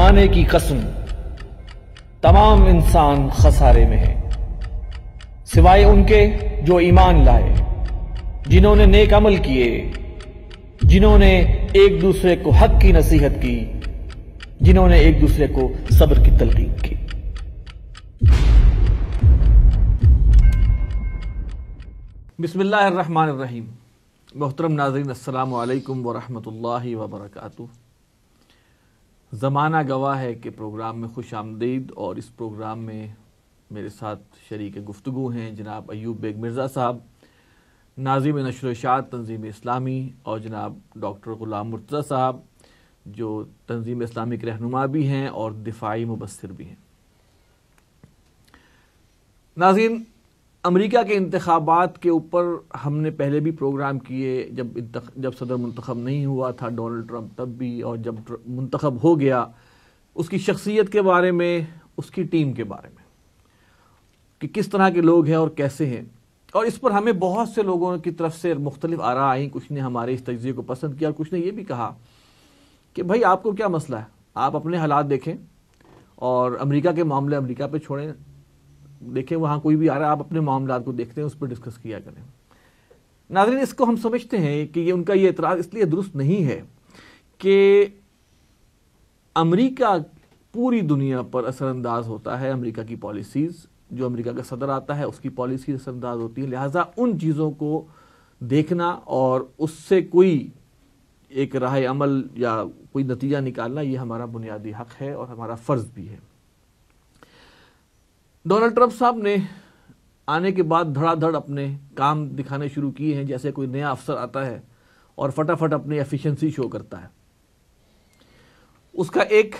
ज़माने की कसम तमाम इंसान खसारे में है सिवाय उनके जो ईमान लाए जिन्होंने नेक अमल किए जिन्होंने एक दूसरे को हक की नसीहत की जिन्होंने एक दूसरे को सब्र की तलकीन की बिसमीम मोहतरम नाजरीन अल्लाम वरहमल वर्का ज़माना गवाह है कि प्रोग्राम में खुश आमदीद और इस प्रोग्राम में मेरे साथ शरीक गुफ्तु हैं जनाब अयूब बेग मिर्ज़ा साहब नाजिम नशर शात तंजीम इस्लामी और जनाब डॉक्टर ग़ुला मुर्तज़ा साहब जो तंजीम इस्लामी के रहनुमा भी हैं और दिफाई मुबसर भी हैं नाजिन अमेरिका के इंतबात के ऊपर हमने पहले भी प्रोग्राम किए जब जब सदर मंतखब नहीं हुआ था डोनल्ड ट्रंप तब भी और जब मंतखब हो गया उसकी शख्सियत के बारे में उसकी टीम के बारे में कि किस तरह के लोग हैं और कैसे हैं और इस पर हमें बहुत से लोगों की तरफ से मुख्तलिफ आरा आई कुछ ने हमारे इस तजिए को पसंद किया और कुछ ने यह भी कहा कि भाई आपको क्या मसला है आप अपने हालात देखें और अमरीका के मामले अमरीका पर छोड़ें देखें वहाँ कोई भी आ रहा है आप अपने मामला को देखते हैं उस पर डिस्कस किया करें नाजरीन इसको हम समझते हैं कि ये उनका ये एतराज़ इसलिए दुरुस्त नहीं है कि अमरीका पूरी दुनिया पर असरअंदाज होता है अमरीका की पॉलिसीज़ जो अमरीका का सदर आता है उसकी पॉलिसी असरअंदाज होती है लिहाजा उन चीज़ों को देखना और उससे कोई एक राह अमल या कोई नतीजा निकालना ये हमारा बुनियादी हक है और हमारा फ़र्ज़ भी है डोनाल्ड ट्रंप साहब ने आने के बाद धड़ाधड़ अपने काम दिखाने शुरू किए हैं जैसे कोई नया अफसर आता है और फटाफट अपनी एफिशिएंसी शो करता है उसका एक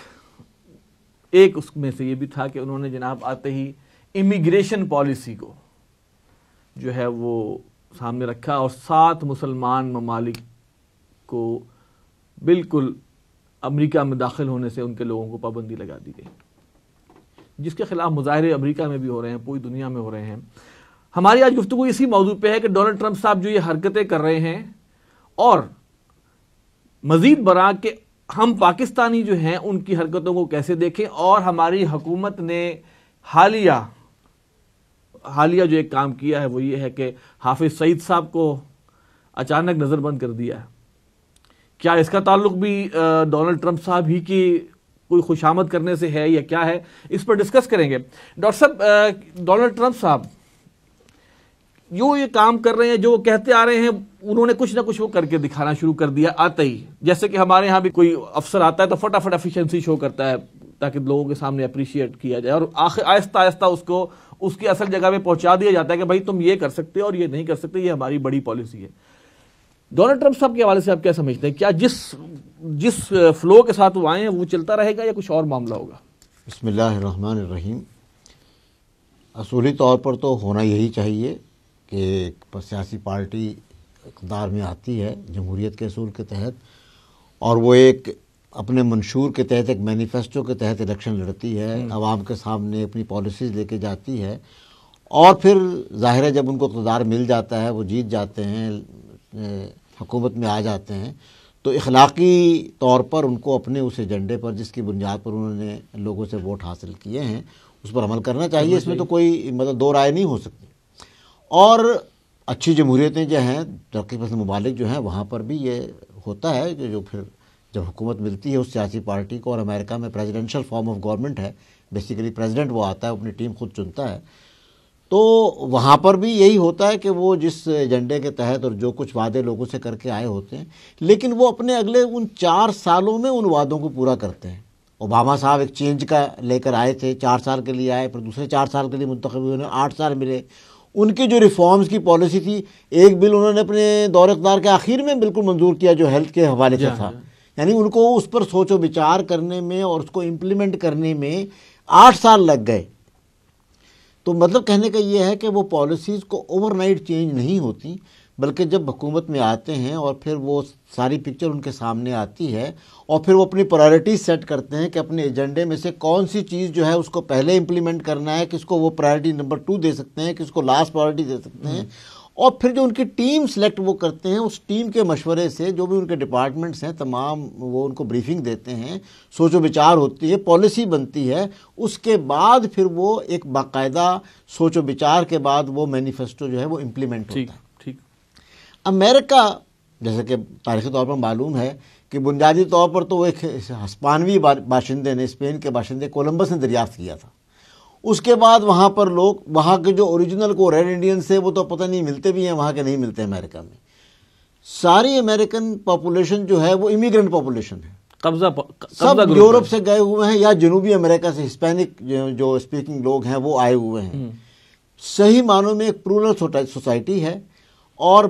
एक उसमें से ये भी था कि उन्होंने जनाब आते ही इमिग्रेशन पॉलिसी को जो है वो सामने रखा और सात मुसलमान ममालिक को बिल्कुल अमेरिका में दाखिल होने से उनके लोगों को पाबंदी लगा दी गई जिसके खिलाफ मुजाहरे अमरीका में भी हो रहे हैं पूरी दुनिया में हो रहे हैं हमारी आज गुफ्तु इसी मौजू पर है कि डोनाल्ड ट्रंप साहब जो ये हरकतें कर रहे हैं और मजीद बरा के हम पाकिस्तानी जो हैं उनकी हरकतों को कैसे देखें और हमारी हुकूमत ने हालिया हालिया जो एक काम किया है वो ये है कि हाफिज सईद साहब को अचानक नज़रबंद कर दिया है क्या इसका ताल्लुक भी डोनाल्ड ट्रंप साहब ही की कोई खुशामद करने से है या क्या है इस पर डिस्कस करेंगे डॉक्टर साहब डोनाल्ड ट्रंप साहब जो ये काम कर रहे हैं जो कहते आ रहे हैं उन्होंने कुछ ना कुछ वो करके दिखाना शुरू कर दिया आते ही जैसे कि हमारे यहाँ भी कोई अफसर आता है तो फटाफट एफिशिएंसी शो करता है ताकि लोगों के सामने अप्रिशिएट किया जाए और आखिर आहिस्ता आहिस्ता उसको उसकी असल जगह पे पहुंचा दिया जाता है कि भाई तुम ये कर सकते हो और ये नहीं कर सकते ये हमारी बड़ी पॉलिसी है डोनाल्ड ट्रंप साहब के हवाले से आप क्या समझते हैं क्या जिस जिस फ्लो के साथ वो आए हैं वो चलता रहेगा या कुछ और मामला होगा बसमीम असूली तौर पर तो होना यही चाहिए कि सियासी पार्टी इकदार में आती है जमहूरीत के असूल के तहत और वो एक अपने मंशूर के तहत एक मैनिफेस्टो के तहत इलेक्शन लड़ती है हम्म। आवाम के सामने अपनी पॉलिसीज़ लेके जाती है और फिर ज़ाहिर है जब उनको इकदार मिल जाता है वो जीत जाते हैं हुकूमत में आ जाते हैं तो इखलाकी तौर पर उनको अपने उस एजेंडे पर जिसकी बुनियाद पर उन्होंने लोगों से वोट हासिल किए हैं उस पर अमल करना चाहिए इसमें तो कोई मतलब दो राय नहीं हो सकती और अच्छी जमहूरियतें जो हैं तरक्की पसंद ममालिक जो हैं वहाँ पर भी ये होता है कि जो फिर जब हुकूमत मिलती है उस सियासी पार्टी को और अमेरिका में प्रेसिडेंशियल फॉर्म ऑफ गवर्नमेंट है बेसिकली प्रेसिडेंट वो आता है अपनी टीम खुद चुनता है तो वहाँ पर भी यही होता है कि वो जिस एजेंडे के तहत और जो कुछ वादे लोगों से करके आए होते हैं लेकिन वो अपने अगले उन चार सालों में उन वादों को पूरा करते हैं ओबामा साहब एक चेंज का लेकर आए थे चार साल के लिए आए फिर दूसरे चार साल के लिए मुंतब हुए उन्हें आठ साल मिले उनकी जो रिफॉर्म्स की पॉलिसी थी एक बिल उन्होंने अपने दौर के आखिर में बिल्कुल मंजूर किया जो हेल्थ के हवाले से था यानी उनको उस पर सोचो विचार करने में और उसको इम्प्लीमेंट करने में आठ साल लग गए तो मतलब कहने का ये है कि वो पॉलिसीज़ को ओवरनाइट चेंज नहीं होती बल्कि जब हुकूमत में आते हैं और फिर वो सारी पिक्चर उनके सामने आती है और फिर वो अपनी प्रायोरिटीज सेट करते हैं कि अपने एजेंडे में से कौन सी चीज़ जो है उसको पहले इम्प्लीमेंट करना है किसको वो प्रायोरिटी नंबर टू दे सकते हैं किसको लास्ट प्रायोरिटी दे सकते हैं और फिर जो उनकी टीम सेलेक्ट वो करते हैं उस टीम के मशवरे से जो भी उनके डिपार्टमेंट्स हैं तमाम वो उनको ब्रीफिंग देते हैं सोचो विचार होती है पॉलिसी बनती है उसके बाद फिर वो एक बाकायदा सोचो विचार के बाद वो मैनिफेस्टो जो है वो इम्प्लीमेंट होता है ठीक अमेरिका जैसे कि तारीखी तौर पर मालूम है कि बुनियादी तौर पर तो वो एक हस्पानवी बाशिंदे ने स्पेन के बाशिंदे कोलम्बस ने दरियाफ्त किया था उसके बाद वहाँ पर लोग वहाँ के जो ओरिजिनल को रेड इंडियंस थे वो तो पता नहीं मिलते भी हैं वहाँ के नहीं मिलते अमेरिका में सारी अमेरिकन पॉपुलेशन जो है वो इमिग्रेंट पॉपुलेशन है कब्जा सब यूरोप से गए हुए हैं या जनूबी अमेरिका से हिस्पैनिक जो स्पीकिंग लोग हैं वो आए हुए हैं हम्म। सही मानों में एक प्रूरल सोसाइटी है और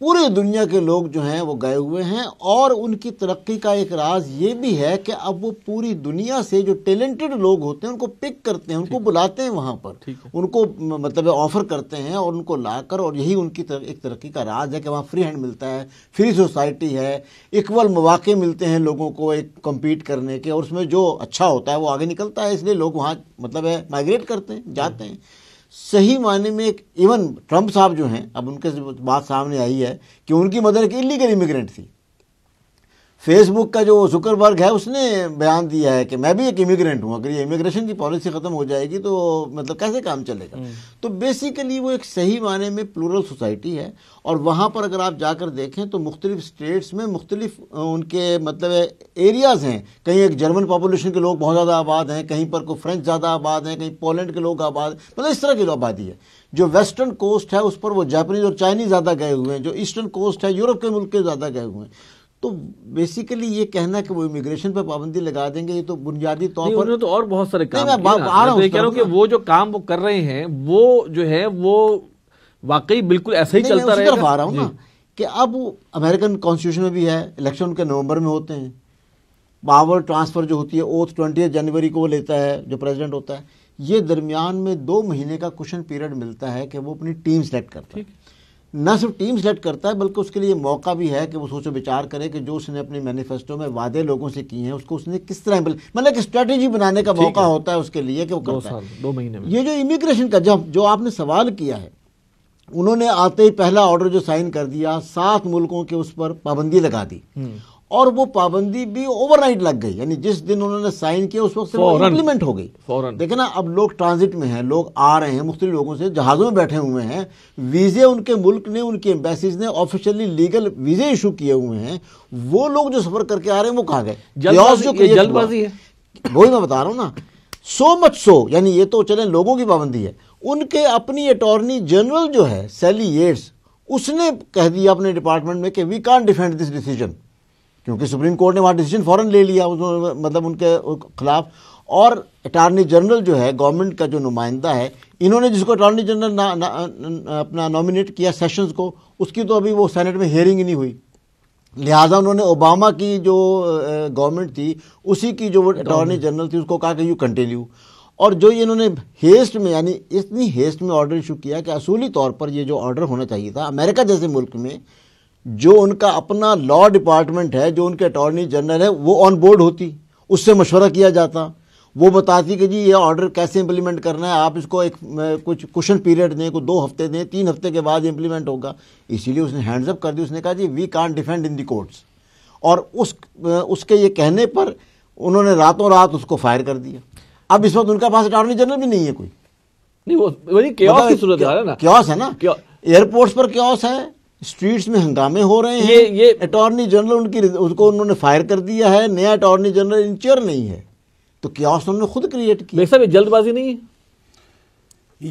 पूरे दुनिया के लोग जो हैं वो गए हुए हैं और उनकी तरक्की का एक राज ये भी है कि अब वो पूरी दुनिया से जो टैलेंटेड लोग होते हैं उनको पिक करते हैं उनको बुलाते हैं वहाँ पर उनको मतलब ऑफर करते हैं और उनको लाकर और यही उनकी तर, एक तरक्की का राज है कि वहाँ फ्री हैंड मिलता है फ्री सोसाइटी है इक्वल मौाक़े मिलते हैं लोगों को एक कम्पीट करने के और उसमें जो अच्छा होता है वो आगे निकलता है इसलिए लोग वहाँ मतलब है माइग्रेट करते हैं जाते हम्म। हैं सही मायने में एक इवन ट्रंप साहब जो हैं अब उनके बात सामने आई है कि उनकी मदर एक इलीगल इमिग्रेंट थी फेसबुक का जो जुकरबर्ग है उसने बयान दिया है कि मैं भी एक इमिग्रेंट हूँ अगर ये इमिग्रेशन की पॉलिसी ख़त्म हो जाएगी तो मतलब कैसे काम चलेगा हम्म। तो बेसिकली वो एक सही माने में प्लूरल सोसाइटी है और वहाँ पर अगर आप जाकर देखें तो मुख्तलिफ स्टेट्स में मुख्तलिफ उनके मतलब एरियाज़ हैं कहीं एक जर्मन पॉपुलेशन के लोग बहुत ज़्यादा आबाद हैं कहीं पर कोई फ्रेंच ज़्यादा आबाद हैं कहीं पोलैंड के लोग आबाद मतलब इस तरह की आबादी है जो वेस्टर्न कोस्ट है उस पर वो जापानीज और चाइनीज ज़्यादा गए हुए हैं जो ईस्टर्न कोस्ट है यूरोप के मुल्क के ज़्यादा गए हुए हैं तो बेसिकली ये कहना कि वो इमिग्रेशन पर पाबंदी लगा देंगे ये तो बुनियादी तौर पर तो और बहुत सारे काम मैं आ रहा तो हूं कह रहा कि वो जो काम वो कर रहे हैं वो जो है वो वाकई बिल्कुल ऐसा ही चलता रहेगा रहा हूं ना कि अब अमेरिकन कॉन्स्टिट्यूशन में भी है इलेक्शन उनके नवंबर में होते हैं पावर ट्रांसफ़र जो होती है ओथ ट्वेंटी जनवरी को लेता है जो प्रेजिडेंट होता है ये दरमियान में दो महीने का क्वेश्चन पीरियड मिलता है कि वो अपनी टीम सेलेक्ट करते हैं न सिर्फ टीम सेलेक्ट करता है बल्कि उसके लिए मौका भी है कि वो सोचो विचार करे कि जो उसने अपने मैनिफेस्टो में वादे लोगों से किए हैं उसको उसने किस तरह मतलब कि स्ट्रेटेजी बनाने का मौका होता है उसके लिए कि वो करता है दो महीने में ये जो इमिग्रेशन का जब जो आपने सवाल किया है उन्होंने आते ही पहला ऑर्डर जो साइन कर दिया सात मुल्कों के उस पर पाबंदी लगा दी हम्म। और वो पाबंदी भी ओवरनाइट लग गई यानी जिस दिन उन्होंने साइन किया उस वक्त से वो इम्प्लीमेंट हो गई देखे ना अब लोग ट्रांजिट में हैं लोग आ रहे हैं मुख्तलि लोगों से जहाज़ों में बैठे हुए हैं वीज़े उनके मुल्क ने उनकी एम्बेसीज ने ऑफिशियली लीगल वीज़े इशू किए हुए हैं वो लोग जो सफ़र करके आ रहे हैं वो कहा गए वही मैं बता रहा हूँ ना सो मच सो यानी ये तो चले लोगों की पाबंदी है उनके अपनी अटॉर्नी जनरल जो है सैली येट्स उसने कह दिया अपने डिपार्टमेंट में कि we can defend this decision क्योंकि सुप्रीम कोर्ट ने वहाँ डिसीजन फ़ौरन ले लिया उन्होंने मतलब उनके खिलाफ और अटारनी जनरल जो है गवर्नमेंट का जो नुमाइंदा है इन्होंने जिसको अटारनी जनरल ना, ना, ना अपना नॉमिनेट किया सेशंस को उसकी तो अभी वो सेनेट में हेयरिंग ही नहीं हुई लिहाजा उन्होंने ओबामा की जो गवर्नमेंट थी उसी की जो अटॉर्नी जनरल थी उसको कहा कि यू कंटिन्यू और जो इन्होंने हेस्ट में यानी इतनी हेस्ट में ऑर्डर इशू किया कि असूली तौर पर ये जो ऑर्डर होना चाहिए था अमेरिका जैसे मुल्क में जो उनका अपना लॉ डिपार्टमेंट है जो उनके अटॉर्नी जनरल है वो ऑन बोर्ड होती उससे मशवरा किया जाता वो बताती कि जी ये ऑर्डर कैसे इम्प्लीमेंट करना है आप इसको एक कुछ क्वेश्चन पीरियड दें कुछ दो हफ्ते दें तीन हफ्ते के बाद इम्प्लीमेंट होगा इसीलिए उसने हैंड्सअप कर दी उसने कहा जी we can defend in the courts और उस उसके ये कहने पर उन्होंने रातों रात उसको फायर कर दिया अब इस वक्त उनका पास अटॉर्नी जनरल भी नहीं है कोई नहीं वो वही की सूरत है ना क्योस है ना एयरपोर्ट्स पर क्योस है स्ट्रीट्स में हंगामे हो रहे हैं ये ये अटॉर्नी जनरल उनकी उसको उन्होंने फायर कर दिया है नया अटॉर्नी जनरल चेयर नहीं है तो क्या उन्होंने खुद क्रिएट किया जल्दबाजी नहीं है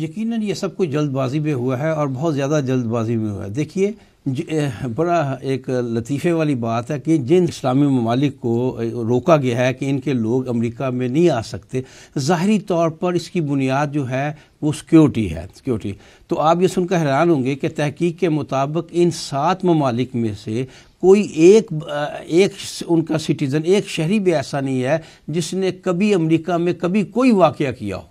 यकीनन ये सब कुछ जल्दबाजी में हुआ है और बहुत ज़्यादा जल्दबाजी में हुआ है देखिए बड़ा एक लतीफ़े वाली बात है कि जिन इस्लामी ममालिक को रोका गया है कि इनके लोग अमेरिका में नहीं आ सकते ज़ाहरी तौर पर इसकी बुनियाद जो है वो सिक्योरिटी है सिक्योरिटी तो आप ये सुनकर हैरान होंगे कि तहकीक के मुताबिक इन सात ममालिक में से कोई एक एक उनका सिटीज़न एक शहरी भी ऐसा नहीं है जिसने कभी अमरीका में कभी कोई वाक़ किया हो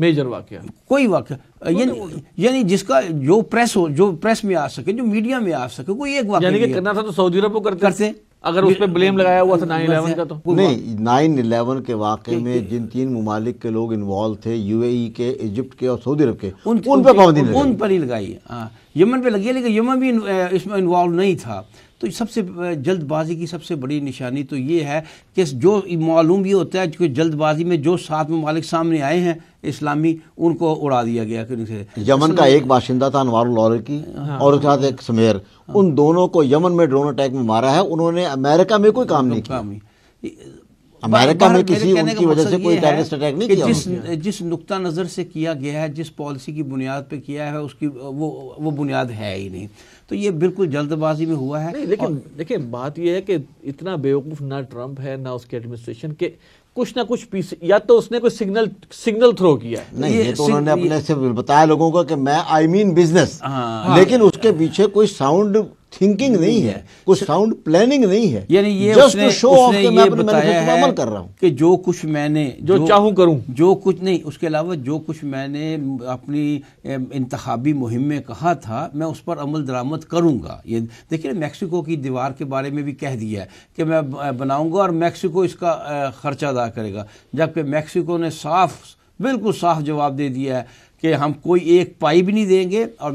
मेजर वाक़ कोई वाक़ तो- यानी जिसका जो प्रेस हो जो प्रेस में आ सके जो मीडिया में आ सके कोई एक यानी कि करना था तो सऊदी अरब को करते करते अगर उस पर ब्लेम लगाया हुआ था नाइन इलेवन का तो नहीं नाइन इलेवन के वाकई में जिन तीन ममालिक के लोग इन्वॉल्व थे यूएई e के इजिप्ट के और सऊदी अरब के उन, पर उन पर ही लगाई यमन हाँ। पे लगी लेकिन यमन भी इसमें इन्वॉल्व नहीं था तो सबसे जल्दबाजी की सबसे बड़ी निशानी तो ये है कि जो मालूम ये होता है कि जल्दबाजी में जो सात ममालिक सामने आए हैं इस्लामी उनको उड़ा दिया गया से यमन का एक बाशिंदा था अनवार की हाँ, हाँ, और उसके साथ एक समेर हाँ, उन दोनों को यमन में ड्रोन अटैक में मारा है उन्होंने अमेरिका में कोई काम नहीं काम अमेरिका में किसी उनकी वजह से कोई टेररिस्ट अटैक नहीं किया जिस जिस नुकता नज़र से किया गया है जिस पॉलिसी की बुनियाद पे किया है उसकी वो वो बुनियाद है ही नहीं तो ये बिल्कुल जल्दबाजी में हुआ है लेकिन देखिए बात यह है कि इतना बेवकूफ़ ना ट्रंप है ना उसके एडमिनिस्ट्रेशन के कुछ ना कुछ पीस या तो उसने कोई सिग्नल सिग्नल थ्रो किया है नहीं ये, ये तो उन्होंने अपने से बताया लोगों को कि मैं आई मीन बिजनेस लेकिन हाँ। उसके पीछे कोई साउंड थिंकिंग नहीं है कुछ साउंड प्लानिंग नहीं है यानी ये जस्ट उसने, शो उसने कि मैं अपने अमल कर रहा हूं कि जो कुछ मैंने जो, जो चाहूं करूं जो कुछ नहीं उसके अलावा जो कुछ मैंने अपनी इंतबी मुहिम में कहा था मैं उस पर अमल दरामद करूंगा ये देखिए मैक्सिको की दीवार के बारे में भी कह दिया है कि मैं बनाऊंगा और मैक्सिको इसका खर्चा अदा करेगा जबकि मैक्सिको ने साफ बिल्कुल साफ जवाब दे दिया है कि हम कोई एक पाई भी नहीं देंगे और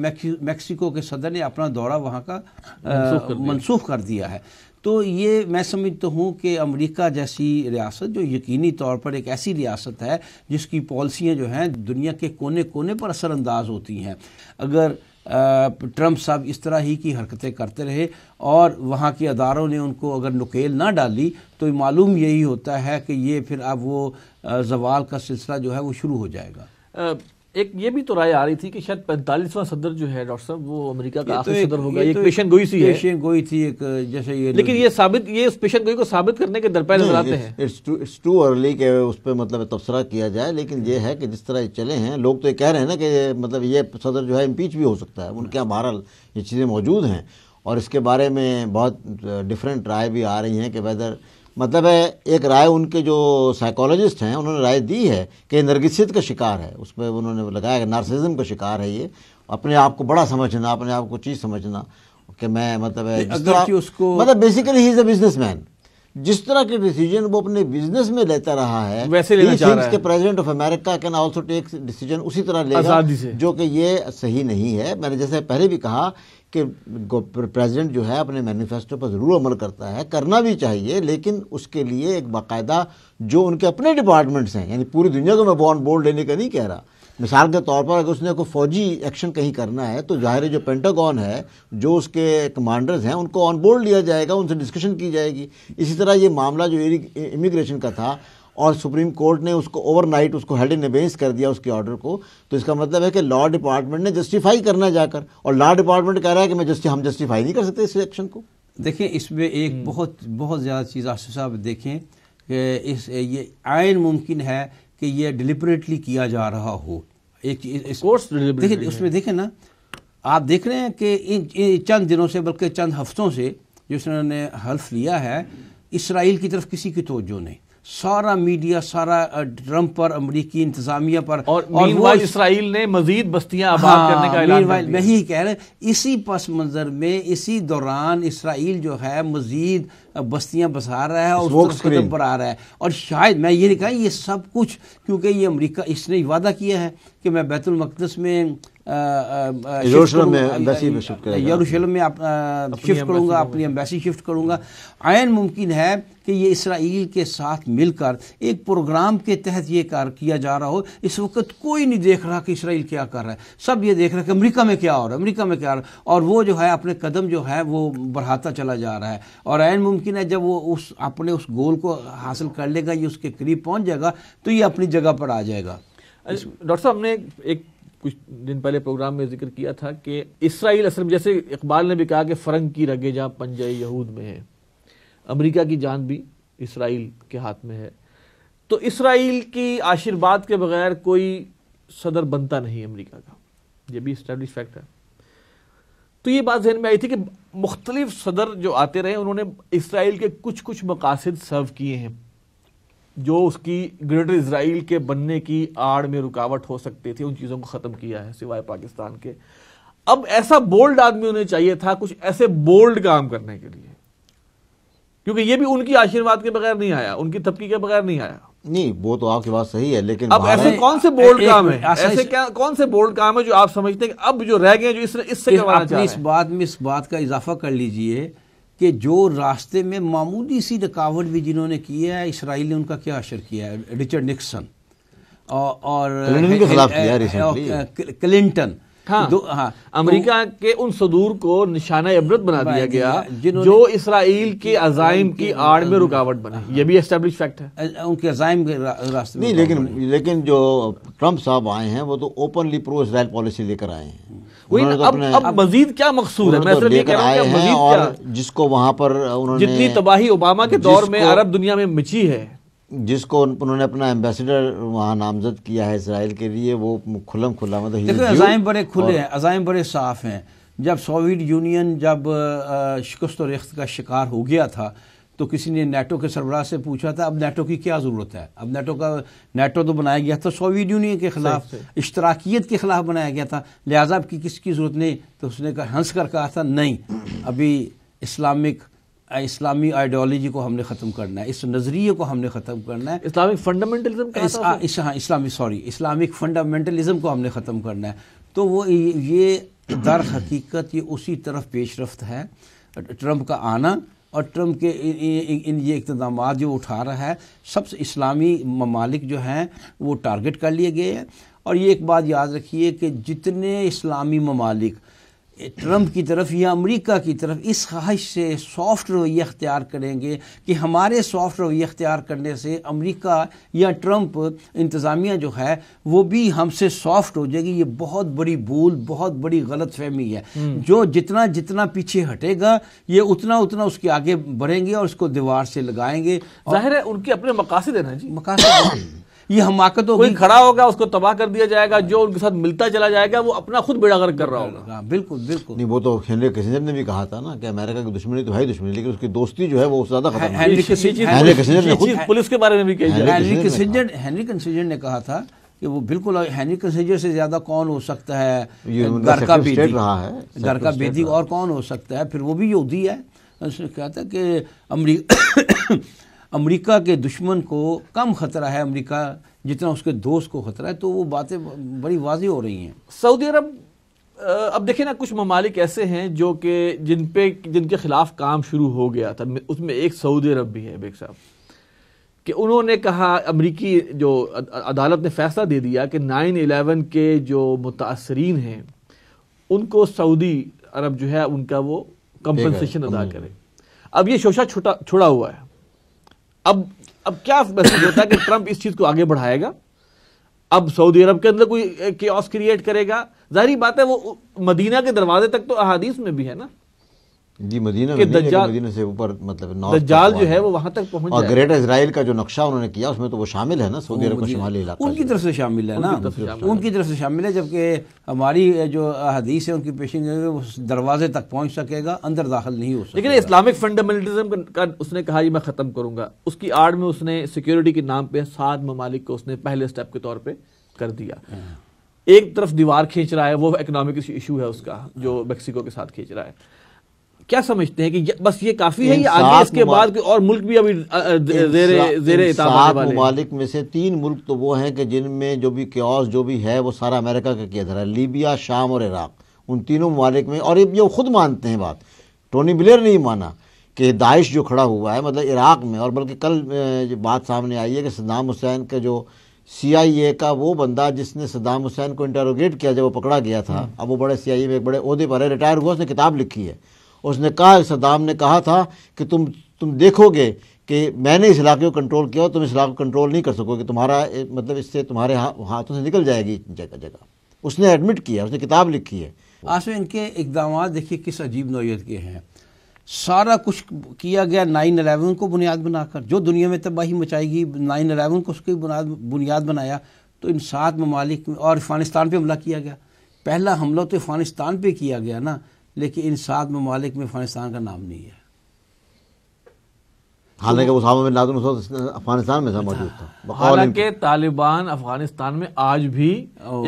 मैक्सिको के सदर ने अपना दौरा वहाँ का मनसूख कर दिया है तो ये मैं समझता हूँ कि अमेरिका जैसी रियासत जो यकीनी तौर पर एक ऐसी रियासत है जिसकी पॉलिसियाँ जो हैं दुनिया के कोने कोने पर असरानंदाज होती हैं अगर ट्रम्प साहब इस तरह ही की हरकतें करते रहे और वहाँ के अदारों ने उनको अगर नुकेल ना डाली तो मालूम यही होता है कि ये फिर अब वो जवाल का सिलसिला जो है वो शुरू हो जाएगा एक ये भी तो राय आ रही थी कि शायद पैंतालीसवां सदर जो है डॉक्टर साहब वो अमेरिका का आखिरी तो सदर होगा एक, तो पेशन गोई सी है पेशन गोई थी एक जैसे ये लेकिन ये साबित ये उस पेशन गोई को साबित करने के दरपे नजर आते हैं it's too it's too early के उस पर मतलब तबसरा किया जाए लेकिन ये है कि जिस तरह चले हैं लोग तो ये कह रहे हैं ना कि मतलब ये सदर जो है इम्पीच भी हो सकता है उनके यहाँ बहरहाल ये चीज़ें मौजूद हैं और इसके बारे में बहुत डिफरेंट राय भी आ रही हैं कि वेदर मतलब है एक राय उनके जो साइकोलॉजिस्ट हैं उन्होंने राय दी है कि नरगिसियत का शिकार है उस पर उन्होंने लगाया कि नार्सिज्म का शिकार है ये अपने आप को बड़ा समझना अपने आप को चीज़ समझना कि मैं मतलब है अगर उसको मतलब basically he is a business जिस तरह के डिसीजन वो अपने बिजनेस में लेता रहा है वैसे लेना चाह रहा है के president of America can also take decision उसी तरह लेगा जो कि ये सही नहीं है मैंने जैसे पहले भी कहा कि प्रेसिडेंट जो है अपने मैनिफेस्टो पर ज़रूर अमल करता है करना भी चाहिए लेकिन उसके लिए एक बाकायदा जो उनके अपने डिपार्टमेंट्स हैं यानी पूरी दुनिया को मैं बॉन बोर्ड लेने का नहीं कह रहा मिसाल के तौर पर अगर उसने कोई फौजी एक्शन कहीं करना है तो जाहिर है जो पेंटागॉन है जो उसके कमांडर्स हैं उनको ऑन बोर्ड लिया जाएगा उनसे डिस्कशन की जाएगी इसी तरह ये मामला जो इमिग्रेशन का था और सुप्रीम कोर्ट ने उसको ओवरनाइट उसको हेड इन एबेंस कर दिया उसके ऑर्डर को तो इसका मतलब है कि लॉ डिपार्टमेंट ने जस्टिफाई करना जाकर और लॉ डिपार्टमेंट कह रहा है कि मैं जस्टि हम जस्टिफाई नहीं कर सकते इस एक्शन को देखिए इसमें एक हम्म। बहुत बहुत ज़्यादा चीज़ आशीष साहब देखें कि इस ये आयन मुमकिन है कि ये डिलिबरेटली किया जा रहा हो एक कोर्स देखिए उसमें देखें ना आप देख रहे हैं कि इन चंद दिनों से बल्कि चंद हफ्तों से जिस उन्होंने हल्फ लिया है इसराइल की तरफ किसी की तोज्जो नहीं सारा मीडिया सारा ट्रंप पर अमरीकी इंतजामिया पर और, और वो इसराइल ने मजीद बस्तियां आबाद हाँ, करने का ऐलान मैं ही कह रहे इसी पस मंजर में इसी दौरान इसराइल जो है मजीद बस्तियां बसा रहा है और उस कदम पर आ रहा है और शायद मैं ये नहीं कहा ये सब कुछ क्योंकि ये अमरीका इसने वादा किया है कि मैं बैतुलमकदस में यरूशलेम में शिफ्ट करूंगा अपनी एम्बेसी शिफ्ट करूंगा आयन मुमकिन है कि ये इसराइल के साथ मिलकर एक प्रोग्राम के तहत ये कार्य किया जा रहा हो इस वक्त कोई नहीं देख रहा कि इसराइल क्या कर रहा है सब ये देख रहा है कि अमरीका में क्या हो रहा है अमरीका में क्या हो रहा है और वो जो है अपने कदम जो है वो बढ़ाता चला जा रहा है और एन मुमकिन है जब वो उस अपने उस गोल को हासिल कर लेगा ये उसके करीब पहुँच जाएगा तो ये अपनी जगह पर आ जाएगा डॉक्टर साहब ने एक कुछ दिन पहले प्रोग्राम में जिक्र किया था कि इसराइल असल जैसे इकबाल ने भी कहा कि फरंग की रगे जहाँ पंजय यहूद में है अमेरिका की जान भी इसराइल के हाथ में है तो इसराइल की आशीर्वाद के बगैर कोई सदर बनता नहीं अमेरिका का ये भी इस्टेब्लिश फैक्ट है तो ये बात जहन में आई थी कि मुख्तलिफ सदर जो आते रहे उन्होंने इसराइल के कुछ कुछ मकासद सर्व किए हैं जो उसकी ग्रेटर इसराइल के बनने की आड़ में रुकावट हो सकती थी उन चीज़ों को ख़त्म किया है सिवाय पाकिस्तान के अब ऐसा बोल्ड आदमी उन्हें चाहिए था कुछ ऐसे बोल्ड काम करने के लिए क्योंकि ये भी उनकी आशीर्वाद के बगैर नहीं आया उनकी थपकी के बगैर नहीं आया नहीं वो तो आपकी बात सही है लेकिन अब ऐसे कौन से बोल्ड काम है ऐसे क्या कौन से बोल्ड काम है जो आप समझते हैं अब जो रह गए जो इस, इससे करवाना इस बात में इस बात का इजाफा कर लीजिए कि जो रास्ते में मामूली सी रुकावट भी जिन्होंने की है इसराइल ने उनका क्या असर किया है रिचर्ड निक्सन और क्लिंटन हाँ, हाँ अमेरिका तो, के उन सदूर को निशाना इबरत बना दिया गया जो इसराइल के अजाइम की आड़ में हाँ, रुकावट बना हाँ। ये भी एस्टेब्लिश फैक्ट है उनके अजाइम के रास्ते नहीं लेकिन लेकिन जो ट्रम्प साहब आए हैं वो तो ओपनली प्रो इसराइल पॉलिसी लेकर आए हैं वही तो अब, अब मजीद क्या मकसूद है मैं तो लेकर आए हैं और जिसको वहां पर उन्होंने जितनी तबाही ओबामा के दौर में अरब दुनिया में मिची है जिसको उन्होंने अपना एम्बेसडर वहाँ नामजद किया है इसराइल के लिए वो खुलम खुला मतलब देखो अजाइम बड़े खुले हैं अजाइम बड़े साफ हैं जब सोवियत यूनियन जब शिकस्त और रेख्त का शिकार हो गया था तो किसी ने नेटो के सरबराह से पूछा था अब नेटो की क्या ज़रूरत है अब नेटो का नेटो तो बनाया गया था सोवियत यूनियन के ख़िलाफ़ इश्तराकियत के ख़िलाफ़ बनाया गया था लिहाजा अब की किसकी ज़रूरत नहीं तो उसने कहा हंस कर कहा था नहीं अभी इस्लामिक इस्लामी आइडियोलॉजी को हमने ख़त्म करना है इस नज़रिए को हमने ख़त्म करना है इस्लामिक फंडामेंटलिज्म इस, हाँ इस्लामी सॉरी इस्लामिक फंडामेंटलिज्म को हमने ख़त्म करना है तो वो ये दर हकीकत ये उसी तरफ पेश रफ्त है ट्रंप का आना और ट्रंप के इन, इन ये इकदाम जो उठा रहा है सबसे इस्लामी ममालिक जो हैं वो टारगेट कर लिए गए हैं और ये एक बात याद रखिए कि जितने इस्लामी ममालिक ट्रंप की तरफ या अमेरिका की तरफ इस ख्वाहिश से सॉफ्ट रवैया अख्तियार करेंगे कि हमारे सॉफ्ट रवैया अख्तियार करने से अमेरिका या ट्रंप इंतज़ामिया जो है वो भी हमसे सॉफ्ट हो जाएगी ये बहुत बड़ी भूल बहुत बड़ी गलत फहमी है हम्म। जो जितना जितना पीछे हटेगा ये उतना उतना उसके आगे बढ़ेंगे और उसको दीवार से लगाएंगे जाहिर है उनके अपने मकासद है ना जी मकासद ये हमाकत हो कोई खड़ा होगा उसको तबाह कर दिया जाएगा जो उनके साथ मिलता चला जाएगा वो अपना खुद बेड़ा गर्क कर रहा होगा हाँ, बिल्कुल बिल्कुल नहीं वो तो हेनरी किसिंजर ने भी कहा था ना कि अमेरिका की दुश्मनी तो भाई दुश्मनी लेकिन उसकी दोस्ती जो है वो ज्यादा पुलिस के बारे में भी हेनरी किसिंजर हेनरी किसिंजर ने कहा था कि वो बिल्कुल हेनरी किसिंजर से ज़्यादा कौन हो सकता है घर का बेदी रहा है घर का बेदी और कौन हो सकता है फिर वो भी योदी है उसने कहा था कि अमरीका अमेरिका के दुश्मन को कम खतरा है अमेरिका जितना उसके दोस्त को खतरा है तो वो बातें बड़ी वाजी हो रही हैं सऊदी अरब अब देखिए ना कुछ ममालिक ऐसे हैं जो कि जिन पे जिनके ख़िलाफ़ काम शुरू हो गया था उसमें एक सऊदी अरब भी है बेग साहब कि उन्होंने कहा अमरीकी जो अदालत ने फैसला दे दिया कि नाइन एलेवन के जो मुतासरीन हैं उनको सऊदी अरब जो है उनका वो कंपनसेशन अदा हम्म। करे अब ये शोशा छुटा छुड़ा हुआ है अब अब क्या मैसेज होता है कि ट्रंप इस चीज़ को आगे बढ़ाएगा अब सऊदी अरब के अंदर कोई क्रिएट करेगा जाहिर बात है वो मदीना के दरवाजे तक तो अहादीस में भी है ना जी मदीना कि दज्जाल मदीना से ऊपर मतलब दज्जाल जो है वो वहां तक पहुँच और ग्रेटर इसराइल का जो नक्शा उन्होंने किया उसमें तो वो शामिल है ना सऊदी अरब का शुमाली इलाका उनकी तरफ से शामिल है ना उनकी तरफ से शामिल है जबकि हमारी जो हदीस है उनकी पेशिंग दरवाजे तक पहुंच सकेगा अंदर दाखिल नहीं हो सकता लेकिन इस्लामिक फंडामेंटलिज्म का उसने कहा मैं ख़त्म करूंगा उसकी आड़ में उसने सिक्योरिटी के नाम पर सात ममालिक को उसने पहले स्टेप के तौर पर कर दिया हाँ। एक तरफ दीवार खींच रहा है वो इकोनॉमिक इशू है उसका जो हाँ। मेक्सिको के साथ खींच रहा है क्या समझते हैं कि बस ये काफी है या आगे इसके बाद और मुल्क भी अभी जेरे ममालिक में से तीन मुल्क तो वो हैं कि जिनमें जो भी क्योस जो भी है वो सारा अमेरिका का किया धरा लीबिया शाम और इराक उन तीनों ममालिक में और ये खुद मानते हैं बात टोनी ब्लेयर ही माना कि दाइश जो खड़ा हुआ है मतलब इराक में और बल्कि कल बात सामने आई है कि सद्दाम हुसैन का जो सी आई ए का वो बंदा जिसने सद्दाम हुसैन को इंटरोगेट किया जब वो पकड़ा गया था हम्म। अब वो बड़े सी आई ए में एक बड़े अहदे पर है रिटायर हुआ उसने किताब लिखी है उसने कहा सद्दाम ने कहा था कि तुम तुम देखोगे कि मैंने इस इलाके को कंट्रोल किया और तुम इस इलाके को कंट्रोल नहीं कर सकोगे तुम्हारा मतलब इससे तुम्हारे हा, हाथों से निकल जाएगी जगह जगह उसने एडमिट किया उसने किताब लिखी है आसमें इनके इकदाम देखिए किस अजीब नोयत के हैं सारा कुछ किया गया नाइन अलेवन को बुनियाद बनाकर जो दुनिया में तबाही मचाएगी नाइन अलेवन को उसकी बुनियाद बुनियाद बनाया तो इन सात ममालिक में और अफगानिस्तान पर हमला किया गया पहला हमला तो अफगानिस्तान पर किया गया ना लेकिन इन सात ममालिक में अफगानिस्तान का नाम नहीं है हालांकि उसामा बिन लादन अफगानिस्तान में मौजूद था हालांकि तालिबान अफगानिस्तान में आज भी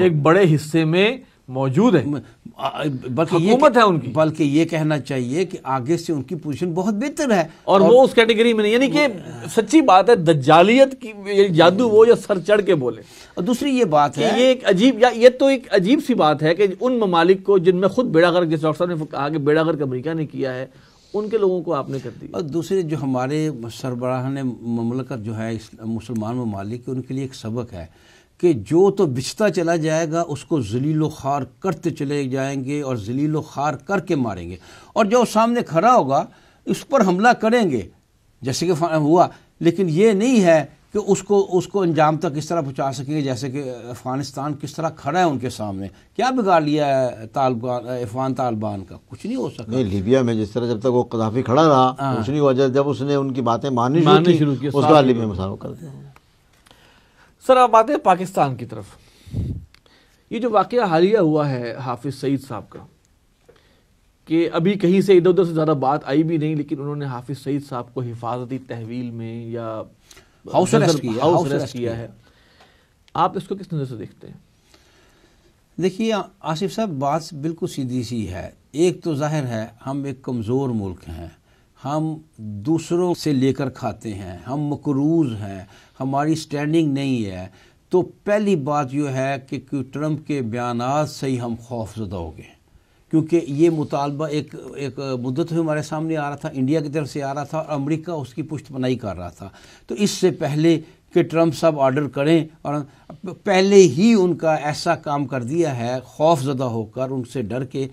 एक बड़े हिस्से में मौजूद है बल्कि हुकूमत है उनकी बल्कि ये कहना चाहिए कि आगे से उनकी पोजीशन बहुत बेहतर है और, और वो उस कैटेगरी में नहीं यानी कि सच्ची बात है दज्जालियत की जादू वो या सर चढ़ के बोले और दूसरी ये बात है ये एक अजीब या ये तो एक अजीब सी बात है कि उन ममालिक को जिनमें खुद बेड़ा गर्क जैसे डॉक्टर साहब ने कहा कि बेड़ा गर्क अमरीका ने किया है उनके लोगों को आपने कर दिया और दूसरे जो हमारे सरबराह ने ममलकत जो है मुसलमान ममालिक उनके लिए एक सबक है कि जो तो बिछता चला जाएगा उसको जलीलो खार करते चले जाएंगे और जलीलो खार करके मारेंगे और जो सामने खड़ा होगा उस पर हमला करेंगे जैसे कि हुआ लेकिन ये नहीं है कि उसको उसको अंजाम तक इस तरह पहुँचा सकेंगे जैसे कि अफ़गानिस्तान किस तरह खड़ा है उनके सामने क्या बिगाड़ लिया है तालिबान अफगान तालिबान का कुछ नहीं हो सका नहीं लीबिया में जिस तरह जब तक वो कदाफी खड़ा रहा हाँ। कुछ नहीं हुआ जब उसने उनकी बातें माननी शुरू की उसका लीबिया में कर दिया सर आप आते हैं पाकिस्तान की तरफ ये जो वाक़ हालिया हुआ है हाफिज़ सईद साहब का कि अभी कहीं से इधर उधर से ज़्यादा बात आई भी नहीं लेकिन उन्होंने हाफिज़ सईद साहब को हिफाजती तहवील में या हाउस अरेस्ट किया, किया है आप इसको किस नज़र से देखते हैं देखिए आसिफ साहब बात बिल्कुल सीधी सी है एक तो जाहिर है हम एक कमज़ोर मुल्क हैं हम दूसरों से लेकर खाते हैं हम मकरूज हैं हमारी स्टैंडिंग नहीं है तो पहली बात यह है कि ट्रंप के बयान से ही हम खौफजदा हो गए क्योंकि ये मुतालबा एक एक मुद्दत हमारे सामने आ रहा था इंडिया की तरफ से आ रहा था और अमरीका उसकी पनाई कर रहा था तो इससे पहले कि ट्रंप साहब ऑर्डर करें और पहले ही उनका ऐसा काम कर दिया है खौफजदा होकर उनसे डर के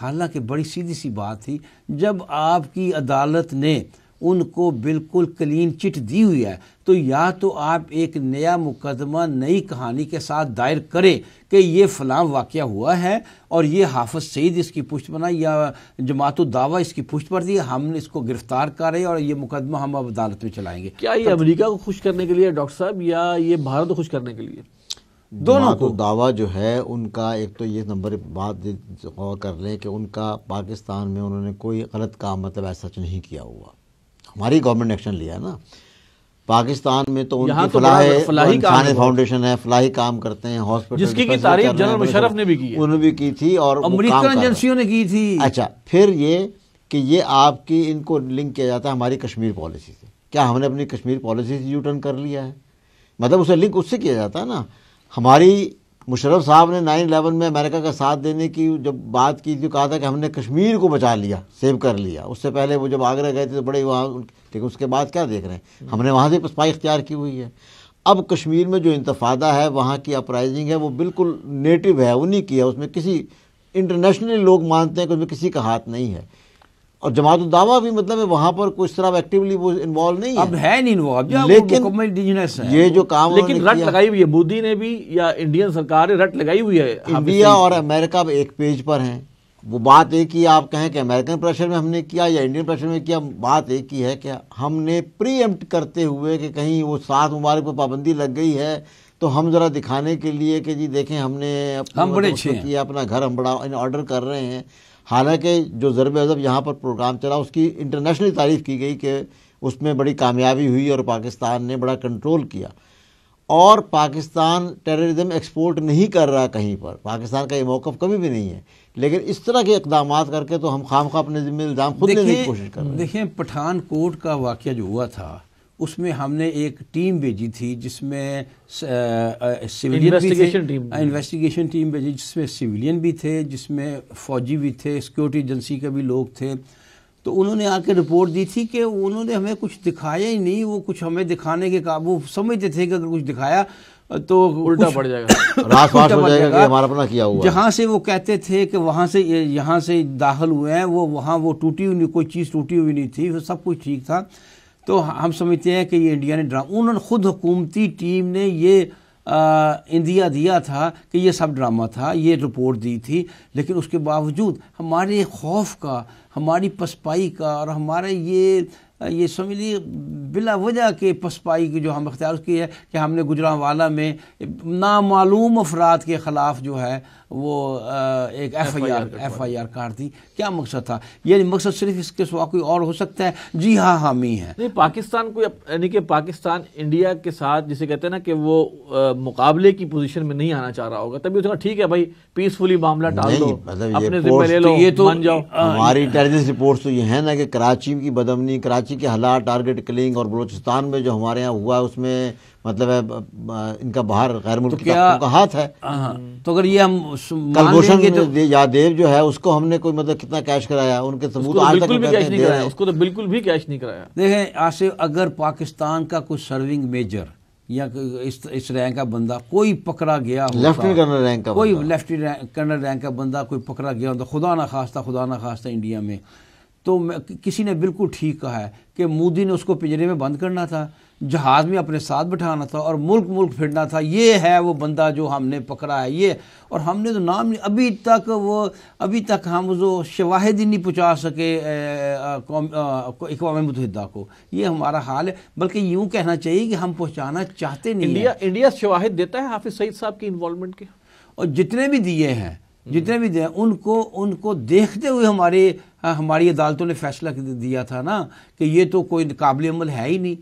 हालांकि बड़ी सीधी सी बात थी जब आपकी अदालत ने उनको बिल्कुल क्लीन चिट दी हुई है तो या तो आप एक नया मुकदमा नई कहानी के साथ दायर करें कि ये फलाम वाक़ हुआ है और ये हाफज सईद इसकी पुष्ट बना या जमात दावा इसकी पुष्ट पर दी हमने इसको गिरफ्तार करें और ये मुकदमा हम अब अदालत में चलाएंगे क्या ये अमेरिका को खुश करने के लिए डॉक्टर साहब या ये भारत को खुश करने के लिए दोनों को दावा जो है उनका एक तो ये नंबर बात गौर कर लें कि उनका पाकिस्तान में उन्होंने कोई गलत काम मतलब ऐसा तो नहीं किया हुआ हमारी गवर्नमेंट ने एक्शन लिया ना पाकिस्तान में तो उनकी तो फलाही फलाही फाउंडेशन है फलाही काम करते हैं हॉस्पिटल जिसकी की तारीफ जनरल मुशरफ तो ने भी की उन्होंने भी की थी और अमरीकन एजेंसियों ने की थी अच्छा फिर ये कि ये आपकी इनको लिंक किया जाता है हमारी कश्मीर पॉलिसी से क्या हमने अपनी कश्मीर पॉलिसी से यू टर्न कर लिया है मतलब उसे लिंक उससे किया जाता है ना हमारी मुशरफ साहब ने नाइन अलेवन में अमेरिका का साथ देने की जब बात की थी कहा था कि हमने कश्मीर को बचा लिया सेव कर लिया उससे पहले वो जब आगरा गए थे तो बड़े वहाँ लेकिन उसके बाद क्या देख रहे हैं हमने वहाँ से पसपाई इख्तियार की हुई है अब कश्मीर में जो इंतफादा है वहाँ की अपराइजिंग है वो बिल्कुल नेटिव है उन्हीं की है उसमें किसी इंटरनेशनली लोग मानते हैं कि उसमें किसी का हाथ नहीं है और जमात दावा भी मतलब है वहाँ पर कुछ तरह एक्टिवली वो इन्वॉल्व नहीं है अब है नहीं इन्वॉल्व लेकिन है ये जो काम लेकिन रट लगाई हुई है मोदी ने भी या इंडियन सरकार ने रट लगाई हुई है इंडिया और अमेरिका एक पेज पर है वो बात एक ही आप कहें कि अमेरिकन प्रेशर में हमने किया या इंडियन प्रेशर में किया बात एक ही है कि हमने प्री करते हुए कि कहीं वो सात मुबारक पर पाबंदी लग गई है तो हम जरा दिखाने के लिए कि जी देखें हमने हम बड़े मतलब किया अपना घर हम बड़ा ऑर्डर कर रहे हैं हालांकि जो ज़रब अज़ब यहाँ पर प्रोग्राम चला उसकी इंटरनेशनली तारीफ़ की गई कि उसमें बड़ी कामयाबी हुई और पाकिस्तान ने बड़ा कंट्रोल किया और पाकिस्तान टेररिज्म एक्सपोर्ट नहीं कर रहा कहीं पर पाकिस्तान का ये मौक़ कभी भी नहीं है लेकिन इस तरह के इकदाम करके तो हम खाम खा अपने ज़िम्मे इल्ज़ाम खुद लेने की कोशिश कर रहे हैं देखिए पठानकोट का वाक़ जो हुआ था उसमें हमने एक टीम भेजी थी जिसमें सिविलियन भी थे इन्वेस्टिगेशन टीम हाँ, भेजी जिसमें सिविलियन भी थे जिसमें फौजी भी थे सिक्योरिटी एजेंसी के भी लोग थे तो उन्होंने आके रिपोर्ट दी थी कि उन्होंने हमें कुछ दिखाया ही नहीं वो कुछ हमें दिखाने के काबू समझते थे कि अगर कुछ दिखाया तो उल्टा पड़ जाएगा हो जाएगा कि हमारा अपना किया हुआ जहाँ से वो कहते थे कि वहाँ से यहाँ से दाखिल हुए हैं वो वहाँ वो टूटी हुई नहीं कोई चीज़ टूटी हुई नहीं थी वो सब कुछ ठीक था तो हम समझते हैं कि ये इंडिया ने ड्रामा उन्होंने खुद हुकूमती टीम ने ये इंदिया दिया था कि ये सब ड्रामा था ये रिपोर्ट दी थी लेकिन उसके बावजूद हमारे खौफ का हमारी पसपाई का और हमारे ये ये समझ लीजिए बिला वजह के पसपाई की जो हम अख्तियार की है कि हमने गुजरावाला में नामालूम अफराद के ख़िलाफ़ जो है वो एक F I R F I R कार थी क्या मकसद था यानी मकसद सिर्फ इसके सिवा कोई और हो सकता है जी हाँ हामी है नहीं पाकिस्तान को यानी कि पाकिस्तान इंडिया के साथ जिसे कहते हैं ना कि वो आ, मुकाबले की पोजीशन में नहीं आना चाह रहा होगा तभी उसका ठीक है भाई पीसफुली मामला टाल दो मतलब अपने ले तो लो ये तो हमारी इंटेलिजेंस रिपोर्ट तो ये है ना कि कराची की बदमनी कराची के हालात टारगेट क्लिंग और बलोचिस्तान में जो हमारे यहाँ हुआ उसमें मतलब है इनका बाहर गैर मुल्क तो का हाथ है हाँ, हाँ। तो अगर ये हम कलभूषण तो, यादेव जो है उसको हमने कोई मतलब कितना कैश कराया उनके तो सबूत आज तक भी कैश नहीं कराया उसको तो बिल्कुल भी कैश नहीं कराया देखें आसिफ अगर पाकिस्तान का कोई सर्विंग मेजर या इस इस रैंक का बंदा कोई पकड़ा गया लेफ्टिनेंट कर्नल रैंक का कोई लेफ्टिनेंट कर्नल रैंक का बंदा कोई पकड़ा गया तो खुदा ना खास्ता खुदा ना खास्ता इंडिया में तो किसी ने बिल्कुल ठीक कहा है कि मोदी ने उसको पिंजरे में बंद करना था जहाज़ में अपने साथ बैठाना था और मुल्क मुल्क फिरना था ये है वो बंदा जो हमने पकड़ा है ये और हमने तो नाम अभी तक वो अभी तक हम जो शवाहद ही नहीं पहुँचा सके इकवा मुतहदा को ये हमारा हाल है बल्कि यूँ कहना चाहिए कि हम पहुँचाना चाहते नहीं इंडिया इंडिया शवाहद देता है हाफिज सईद साहब की इन्वॉलमेंट के और जितने भी दिए हैं जितने हम्म। भी दिए उनको उनको देखते हुए हमारे हाँ, हमारी अदालतों ने फैसला दिया था ना कि ये तो कोई काबिल अमल है ही नहीं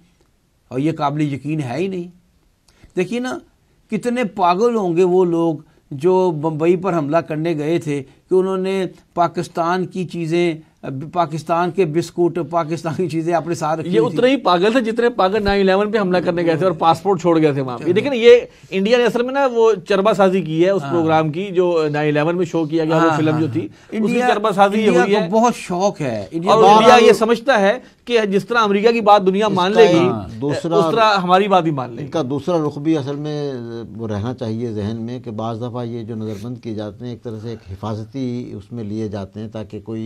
और ये काबिल यकीन है ही नहीं देखिए ना कितने पागल होंगे वो लोग जो बम्बई पर हमला करने गए थे कि उन्होंने पाकिस्तान की चीज़ें पाकिस्तान के बिस्कुट पाकिस्तान की चीज़ें अपने साथ ये उतने ही पागल थे जितने पागल नाइन इलेवन पे हमला करने गए थे और पासपोर्ट छोड़ गए थे वहाँ पे लेकिन ये इंडिया ने असल में ना वो साजी की है उस प्रोग्राम हाँ। की जो नाइन इलेवन में शो किया गया वो फिल्म हाँ, हाँ, जो थी उसकी चरबासाजी हुई है बहुत शौक है इंडिया ये समझता है कि जिस तरह अमरीका की बात दुनिया मान लेगी दूसरा हमारी बात ही मान लेगी इनका दूसरा रुख भी असल में वो रहना चाहिए जहन में कि बाज दफ़ा ये जो नज़रबंद किए जाते हैं एक तरह से एक हिफाजती उसमें लिए जाते हैं ताकि कोई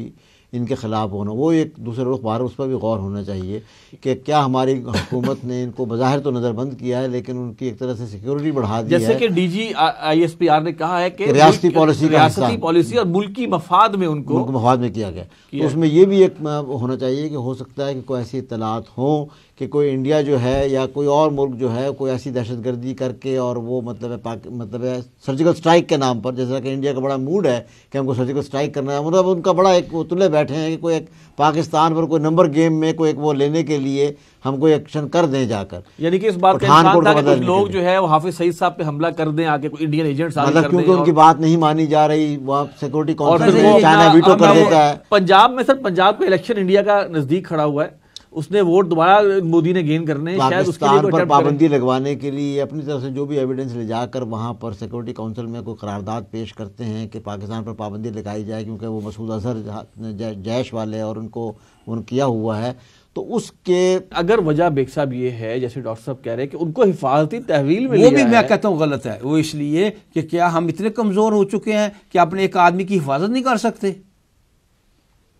इनके ख़िलाफ़ होना वो एक दूसरे रुख बार उस पर भी गौर होना चाहिए कि क्या हमारी हुकूमत ने इनको बाहर तो नज़रबंद किया है लेकिन उनकी एक तरह से सिक्योरिटी बढ़ा दी जैसे कि D G I S P R ने कहा है कि रियाती पॉलिसी रियासती पॉलिसी और मुल्की मफाद में उनको मफाद में किया गया तो उसमें यह भी एक होना चाहिए कि हो सकता है कि कोई ऐसी इतलात हों कि कोई इंडिया जो है या कोई और मुल्क जो है कोई ऐसी दहशत गर्दी करके और वो मतलब है पाक मतलब है सर्जिकल स्ट्राइक के नाम पर जैसा कि इंडिया का बड़ा मूड है कि हमको सर्जिकल स्ट्राइक करना है मतलब उनका बड़ा एक वो बैठे हैं कि कोई एक पाकिस्तान पर कोई नंबर गेम में कोई एक वो लेने के लिए हम कोई एक्शन कर दें जाकर यानी कि इस बात का लोग जो है वो हाफिज सईद साहब पे हमला कर दें आके कोई इंडियन एजेंट मतलब क्योंकि उनकी बात नहीं मानी जा रही वहाँ सिक्योरिटी काउंसिल चाइना वीटो कर देता है पंजाब में सर पंजाब का इलेक्शन इंडिया का नजदीक खड़ा हुआ है उसने वोट दोबारा मोदी ने गेन करने पाकिस्तान पर पाबंदी लगवाने के लिए अपनी तरफ से जो भी एविडेंस ले जाकर वहाँ पर सिक्योरिटी काउंसिल में कोई करारदाद पेश करते हैं कि पाकिस्तान पर पाबंदी लगाई जाए क्योंकि वो मसूद अजहर जैश वाले और उनको उन किया हुआ है तो उसके अगर वजह बेग साहब ये है जैसे डॉक्टर साहब कह रहे हैं कि उनको हिफाजती तहवील में वो भी मैं कहता हूँ गलत है वो इसलिए कि क्या हम इतने कमज़ोर हो चुके हैं कि अपने एक आदमी की हिफाजत नहीं कर सकते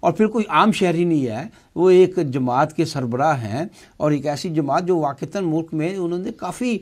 और फिर कोई आम शहरी नहीं है वो एक जमात के सरबरा हैं और एक ऐसी जमात जो वाक़ता मुल्क में उन्होंने काफ़ी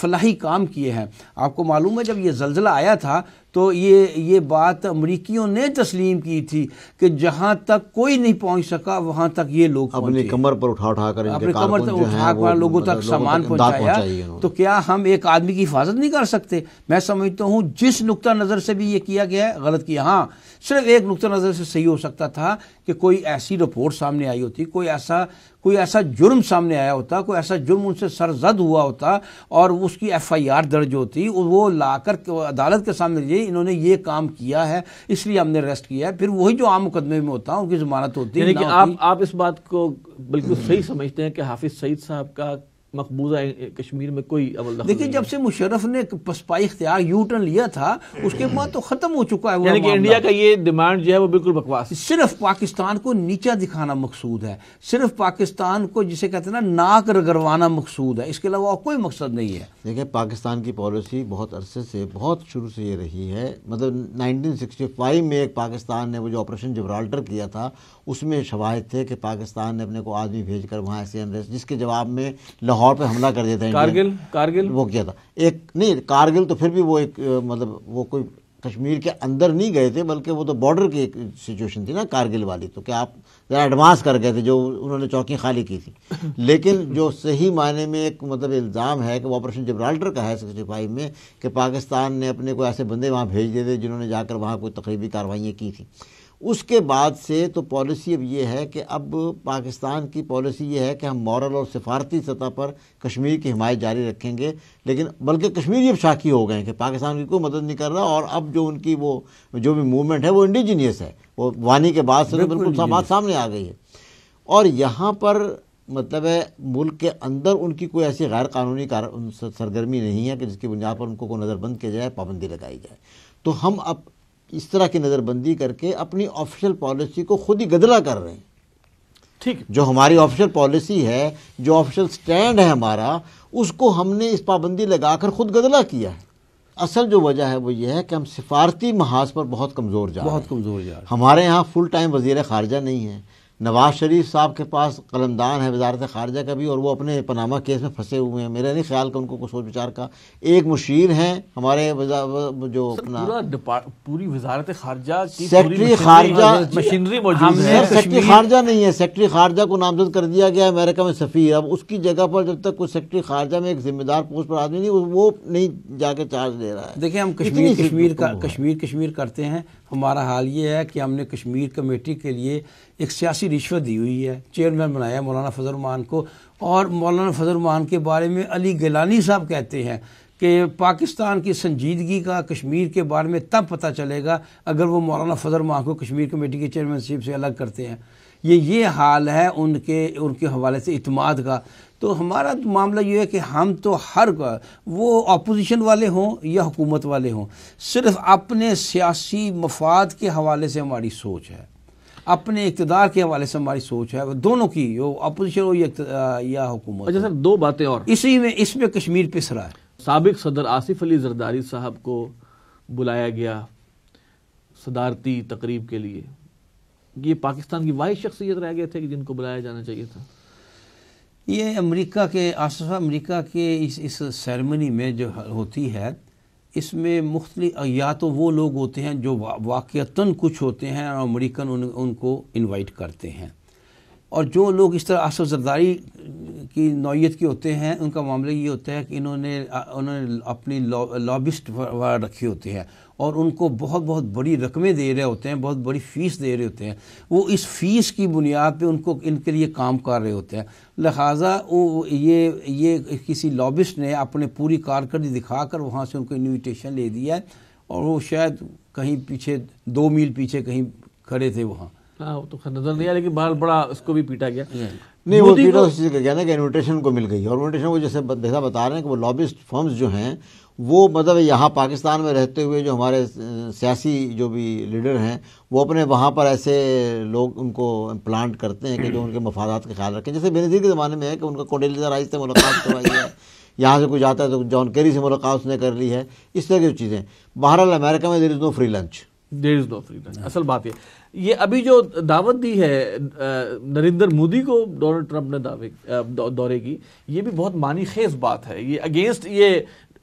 फलाही काम किए हैं आपको मालूम है जब ये जलजिला आया था तो ये ये बात अमरीकियों ने तस्लीम की थी कि जहाँ तक कोई नहीं पहुँच सका वहाँ तक ये लोग अपने कमर पर उठा उठा कर अपने कमर तक उठा कर लोगों तक मतलब सामान पहुँचाया तो क्या हम एक आदमी की हिफाजत नहीं कर सकते मैं समझता हूँ जिस नुकता नज़र से भी ये किया गया है गलत किया हाँ सिर्फ एक नुकतः नज़र से सही हो सकता था कि कोई ऐसी रिपोर्ट सामने आई होती कोई ऐसा कोई ऐसा जुर्म सामने आया होता कोई ऐसा जुर्म उनसे सरजद हुआ होता और उसकी एफ आई आर दर्ज होती वो लाकर अदालत के सामने लीजिए इन्होंने ये काम किया है इसलिए हमने अरेस्ट किया है फिर वही जो आम मुकदमे में होता उनकी जमानत होती है आप, आप इस बात को बिल्कुल सही समझते हैं कि हाफिज सईद साहब का मकबूजा कश्मीर में कोई अमल देखिए जब से मुशरफ ने पसपाई इख्तियार यू टर्न लिया था उसके बाद तो ख़त्म हो चुका है कि इंडिया का ये डिमांड जो है वो बिल्कुल बकवास सिर्फ पाकिस्तान को नीचा दिखाना मकसूद है सिर्फ पाकिस्तान को जिसे कहते हैं ना नाक रगड़वाना मकसूद है इसके अलावा कोई मकसद नहीं है देखिए पाकिस्तान की पॉलिसी बहुत अरसे से बहुत शुरू से ये रही है मतलब नाइनटीन में एक पाकिस्तान ने वो जो ऑपरेशन जबराल्टर किया था उसमें शवाहद थे कि पाकिस्तान ने अपने को आदमी भेज कर वहाँ जिसके जवाब में लाहौर लाहौर पे हमला कर देते हैं कारगिल कारगिल वो किया था एक नहीं कारगिल तो फिर भी वो एक मतलब वो कोई कश्मीर के अंदर नहीं गए थे बल्कि वो तो बॉर्डर की एक सिचुएशन थी ना कारगिल वाली तो क्या आप ज़रा एडवांस कर गए थे जो उन्होंने चौकी खाली की थी लेकिन जो सही मायने में एक मतलब इल्ज़ाम है कि वो ऑपरेशन जबराल्टर का है सिक्सटी फाइव में कि पाकिस्तान ने अपने को ऐसे बंदे वहाँ भेज दिए थे जिन्होंने जाकर वहाँ कोई तकरीबी कार्रवाइयाँ की थी उसके बाद से तो पॉलिसी अब ये है कि अब पाकिस्तान की पॉलिसी ये है कि हम मॉरल और सफारती सतह पर कश्मीर की हिमायत जारी रखेंगे लेकिन बल्कि कश्मीरी अब शाखी हो गए हैं कि पाकिस्तान की कोई मदद नहीं कर रहा और अब जो उनकी वो जो भी मूवमेंट है वो इंडिजीनियस है वो वानी के बाद से तो बिल्कुल बात सामने आ गई है और यहाँ पर मतलब है मुल्क के अंदर उनकी कोई ऐसी गैर कानूनी सरगर्मी नहीं है कि जिसकी बुनियाद पर उनको को नज़रबंद किया जाए पाबंदी लगाई जाए तो हम अब इस तरह की नज़रबंदी करके अपनी ऑफिशियल पॉलिसी को खुद ही गदला कर रहे हैं ठीक जो हमारी ऑफिशियल पॉलिसी है जो ऑफिशियल स्टैंड है हमारा उसको हमने इस पाबंदी लगाकर खुद गदला किया है असल जो वजह है वो ये है कि हम सिफारती महाज पर बहुत कमज़ोर जा बहुत कमज़ोर जा हमारे यहाँ फुल टाइम वजीर खारजा नहीं है नवाज़ शरीफ साहब के पास कलमदान है वजारत खारजा का भी और वो अपने पनामा केस में फंसे हुए हैं मेरा नहीं ख्याल का उनको कुछ सोच विचार का एक मुशीर हैं हमारे जो अपना पूरी वजारत खारजा सेक्रेटरी खारजा मशीनरी सेक्रेटरी खारजा नहीं है सेक्रेटरी खारजा को नामजद कर दिया गया अमेरिका में सफी अब उसकी जगह पर जब तक कोई सेक्रेटरी खारजा में एक जिम्मेदार पोस्ट पर आदमी नहीं वो नहीं जाके चार्ज ले रहा है देखिए हम कश्मीर कश्मीर का कश्मीर कश्मीर करते हैं हमारा हाल ये है कि हमने कश्मीर कमेटी के लिए एक सियासी रिश्वत दी हुई है चेयरमैन बनाया मौलाना फजल रमान को और मौलाना फजल रमान के बारे में अली गिलानी साहब कहते हैं कि पाकिस्तान की संजीदगी का कश्मीर के बारे में तब पता चलेगा अगर वो मौलाना फजल रमान को कश्मीर कमेटी के चेयरमैनशिप से अलग करते हैं ये ये हाल है उनके उनके हवाले से इतमाद का तो हमारा तो मामला ये है कि हम तो हर वो अपोजिशन वाले हों या हुकूमत वाले हों सिर्फ अपने सियासी मफाद के हवाले से हमारी सोच है अपने इकतदार के हवाले से हमारी सोच है दोनों की वो अपोजिशन हो या, या हुकूमत अच्छा सर दो बातें और इसी में इसमें कश्मीर पिसरा है सबक सदर आसिफ अली जरदारी साहब को बुलाया गया सदारती तकरीब के लिए ये पाकिस्तान की वाहि शख्सियत रह गए थे कि जिनको बुलाया जाना चाहिए था ये अमेरिका के आसफा अमेरिका के इस इस सेरेमनी में जो होती है इसमें मुख्तलि या तो वो लोग होते हैं जो वाक़ता कुछ होते हैं और अमरीकन उन, उनको इन्वाइट करते हैं और जो लोग इस तरह आसफ जरदारी की नौीयत के होते हैं उनका मामला ये होता है कि इन्होंने उन्होंने अपनी लॉबिस्ट लौ, रखे होते हैं और उनको बहुत बहुत बड़ी रकमें दे रहे होते हैं बहुत बड़ी फ़ीस दे रहे होते हैं वो इस फ़ीस की बुनियाद पे उनको इनके लिए काम कर रहे होते हैं लिहाजा वो ये ये किसी लॉबिस्ट ने अपने पूरी कारकर्दी दिखा कर वहाँ से उनको इन्विटेशन ले दिया है और वो शायद कहीं पीछे दो मील पीछे कहीं खड़े थे वहाँ हाँ वो तो नजर नहीं लेकिन बाल बड़ा उसको भी पीटा गया नहीं वो पीटा उस चीज़ का गया ना कि इन्विटेशन को मिल गई और इन्विटेशन को जैसे बता रहे हैं कि वो लॉबिस्ट फर्म्स जो हैं वो मतलब यहाँ पाकिस्तान में रहते हुए जो हमारे सियासी जो भी लीडर हैं वो अपने वहाँ पर ऐसे लोग उनको प्लांट करते हैं कि जो उनके मफादात का ख्याल रखें जैसे बेनज़ीर के ज़माने में है कि उनका कोडेलिजा राइस से मुलाकात करवाई है यहाँ से कुछ आता है तो जॉन केरी से मुलाकात उसने कर ली है इस तरह की चीज़ें बहरहाल अमेरिका में there is no free lunch there is no free lunch असल बात ये ये अभी जो दावत दी है नरेंद्र मोदी को डोनाल्ड ट्रंप ने दावे दौरे की ये भी बहुत मानी खेज बात है ये अगेंस्ट ये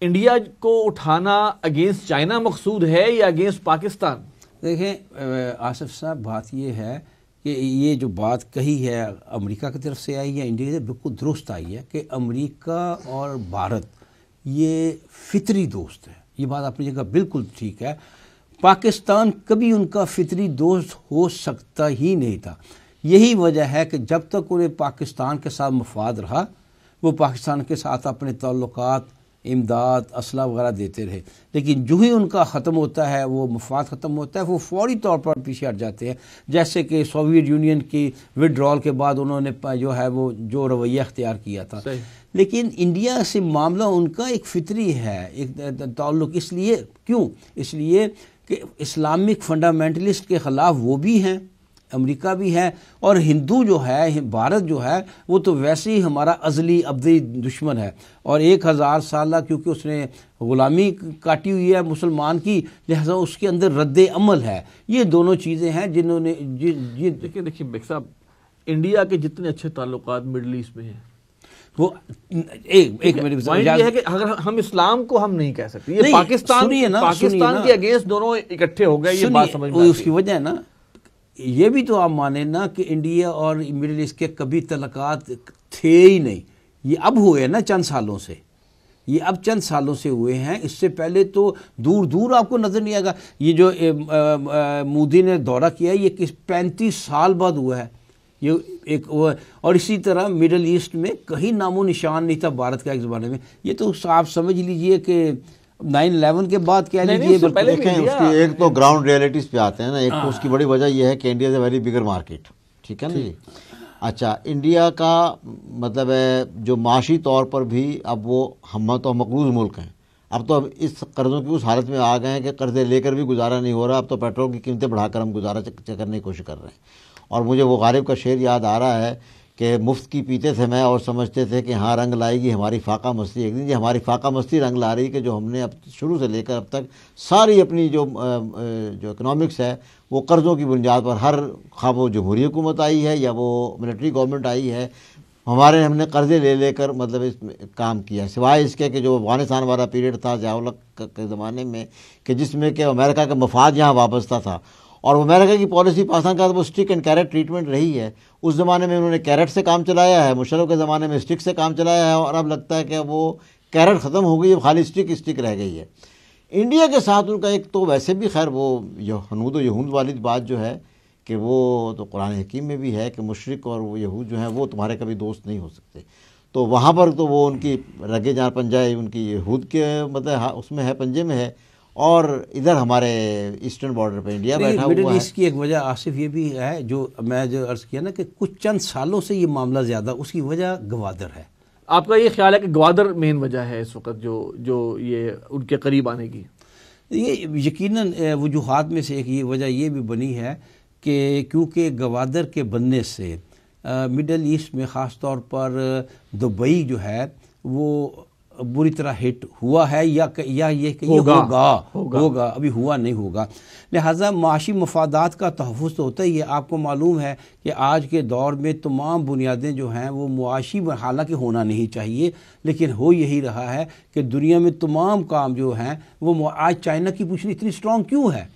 इंडिया को उठाना अगेंस्ट चाइना मकसूद है या अगेंस्ट पाकिस्तान देखें आसिफ साहब बात यह है कि ये जो बात कही है अमेरिका की तरफ से आई या इंडिया से बिल्कुल दुरुस्त आई है कि अमेरिका और भारत ये फितरी दोस्त है ये बात अपनी जगह बिल्कुल ठीक है पाकिस्तान कभी उनका फितरी दोस्त हो सकता ही नहीं था यही वजह है कि जब तक उन्हें पाकिस्तान के साथ मफाद रहा वो पाकिस्तान के साथ अपने ताल्लुकात इमदाद असला वगैरह देते रहे लेकिन जो ही उनका ख़त्म होता है वो मफाद ख़त्म होता है वो फौरी तौर पर पीछे हट जाते हैं जैसे कि सोवियत यूनियन की विड्रॉल के बाद उन्होंने जो है वो जो रवैया अख्तियार किया था लेकिन इंडिया से मामला उनका एक फितरी है एक ताल्लुक इसलिए क्यों इसलिए कि इस्लामिक फंडामेंटलिस्ट के ख़िलाफ़ वो भी हैं अमेरिका भी है और हिंदू जो है भारत जो है वो तो वैसे ही हमारा अजली अबदी दुश्मन है और एक हज़ार साल क्योंकि उसने ग़ुलामी काटी हुई है मुसलमान की लिहाजा उसके अंदर रद्द अमल है ये दोनों चीज़ें हैं जिन्होंने जि, जि, देखिए देखिए बेग साहब इंडिया के जितने अच्छे ताल्लुक मिडल ईस्ट में हैं वो एक एक मेरी ये है कि अगर हम इस्लाम को हम नहीं कह सकते ये पाकिस्तान सुनिए ना पाकिस्तान के अगेंस्ट दोनों इकट्ठे हो गए ये बात समझ में उसकी वजह है ना ये भी तो आप माने ना कि इंडिया और मिडिल ईस्ट के कभी तलकात थे ही नहीं ये अब हुए ना चंद सालों से ये अब चंद सालों से हुए हैं इससे पहले तो दूर दूर आपको नज़र नहीं आएगा ये जो मोदी ने दौरा किया ये किस पैंतीस साल बाद हुआ है ये एक और इसी तरह मिडल ईस्ट में कहीं नामो निशान नहीं था भारत का एक ज़माने में ये तो आप समझ लीजिए कि नाइन इलेवन के बाद क्या लीजिए देखें उसकी एक तो ग्राउंड रियलिटीज पे आते हैं ना एक तो हाँ। उसकी बड़ी वजह यह है कि India is a very bigger market ठीक है ना जी अच्छा इंडिया का मतलब है जो माशी तौर पर भी अब वो हम तो मकलूज मुल्क हैं अब तो अब इस कर्ज़ों की उस हालत में आ गए हैं कि कर्ज़े लेकर भी गुजारा नहीं हो रहा अब तो पेट्रोल की कीमतें बढ़ाकर हम गुजारा करने की कोशिश कर रहे हैं और मुझे वो गालिब का शेर याद आ रहा है कि मुफ्त की पीते थे मैं और समझते थे कि हाँ रंग लाएगी हमारी फाका मस्ती एक दिन ये हमारी फाका मस्ती रंग ला रही है कि जो हमने अब शुरू से लेकर अब तक सारी अपनी जो जो इकनॉमिक्स है वो कर्ज़ों की बुनियाद पर हर खा वो जमहूरी हुकूमत आई है या वो मिलिट्री गवर्नमेंट आई है हमारे हमने कर्ज़े ले लेकर मतलब इस काम किया सिवाय इसके कि जो अफगानिस्तान वाला पीरियड था जयावलक के ज़माने में कि जिसमें कि अमेरिका का मफाद यहाँ वाबस्ता था और अमेरिका की पॉलिसी पाकिस्तान का तो वो स्टिक एंड कैरेट ट्रीटमेंट रही है उस ज़माने में उन्होंने कैरेट से काम चलाया है मुशरफ के ज़माने में स्टिक से काम चलाया है और अब लगता है कि वो कैरेट ख़त्म हो गई है खाली स्टिक स्टिक रह गई है इंडिया के साथ उनका एक तो वैसे भी खैर वो हनूद यहूद वाली बात जो है कि वो तो कुरान हकीम में भी है कि मशरक और वो यहूद जो हैं वो तुम्हारे कभी दोस्त नहीं हो सकते तो वहाँ पर तो वो उनकी रगे जहाँ पंजा उनकी यहूद के मतलब हाँ, उसमें है पंजे में है और इधर हमारे ईस्टर्न बॉर्डर पे इंडिया बैठा हुआ है इसकी एक वजह आसिफ ये भी है जो मैं जो अर्ज़ किया ना कि कुछ चंद सालों से ये मामला ज़्यादा उसकी वजह गवादर है आपका ये ख्याल है कि गवादर मेन वजह है इस वक्त जो जो ये उनके करीब आने की ये यकीनन वजूहत में से एक ये वजह ये भी बनी है कि क्योंकि गवादर के बनने से मिडल ईस्ट में ख़ास तौर पर दुबई जो है वो बुरी तरह हिट हुआ है या या ये कि होगा, होगा होगा अभी हुआ नहीं होगा लिहाजा माशी मफादात का तहफ़ तो होता ही है आपको मालूम है कि आज के दौर में तमाम बुनियादें जो हैं वो मुआशी हालांकि होना नहीं चाहिए लेकिन हो यही रहा है कि दुनिया में तमाम काम जो हैं वो आज चाइना की पूछनी इतनी स्ट्रॉन्ग क्यों है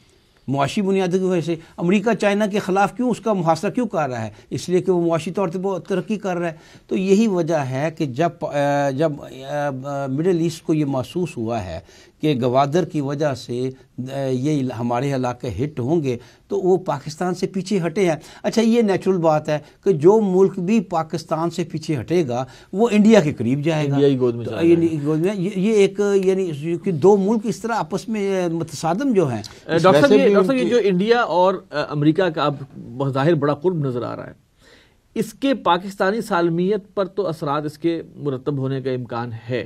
मुआशी बुनियादों की वजह से अमरीका चाइना के ख़िलाफ़ क्यों उसका मुहासरा क्यों कर रहा है इसलिए कि वो मुआशी तौर पर बहुत तरक्की कर रहा है तो यही वजह है कि जब जब मिडल ईस्ट को ये महसूस हुआ है कि गवादर की वजह से ये हमारे इलाके हिट होंगे तो वो पाकिस्तान से पीछे हटे हैं अच्छा ये नेचुरल बात है कि जो मुल्क भी पाकिस्तान से पीछे हटेगा वो इंडिया के करीब जाएगा गोद में, तो गोद में ये, ये एक यानी कि दो मुल्क इस तरह आपस में मतसादम जो है डॉक्टर ये, ये जो इंडिया और अमरीका का अब बाहिर बड़ा कुर्ब नज़र आ रहा है इसके पाकिस्तानी सालमियत पर तो असरा इसके मुरतब होने का इम्कान है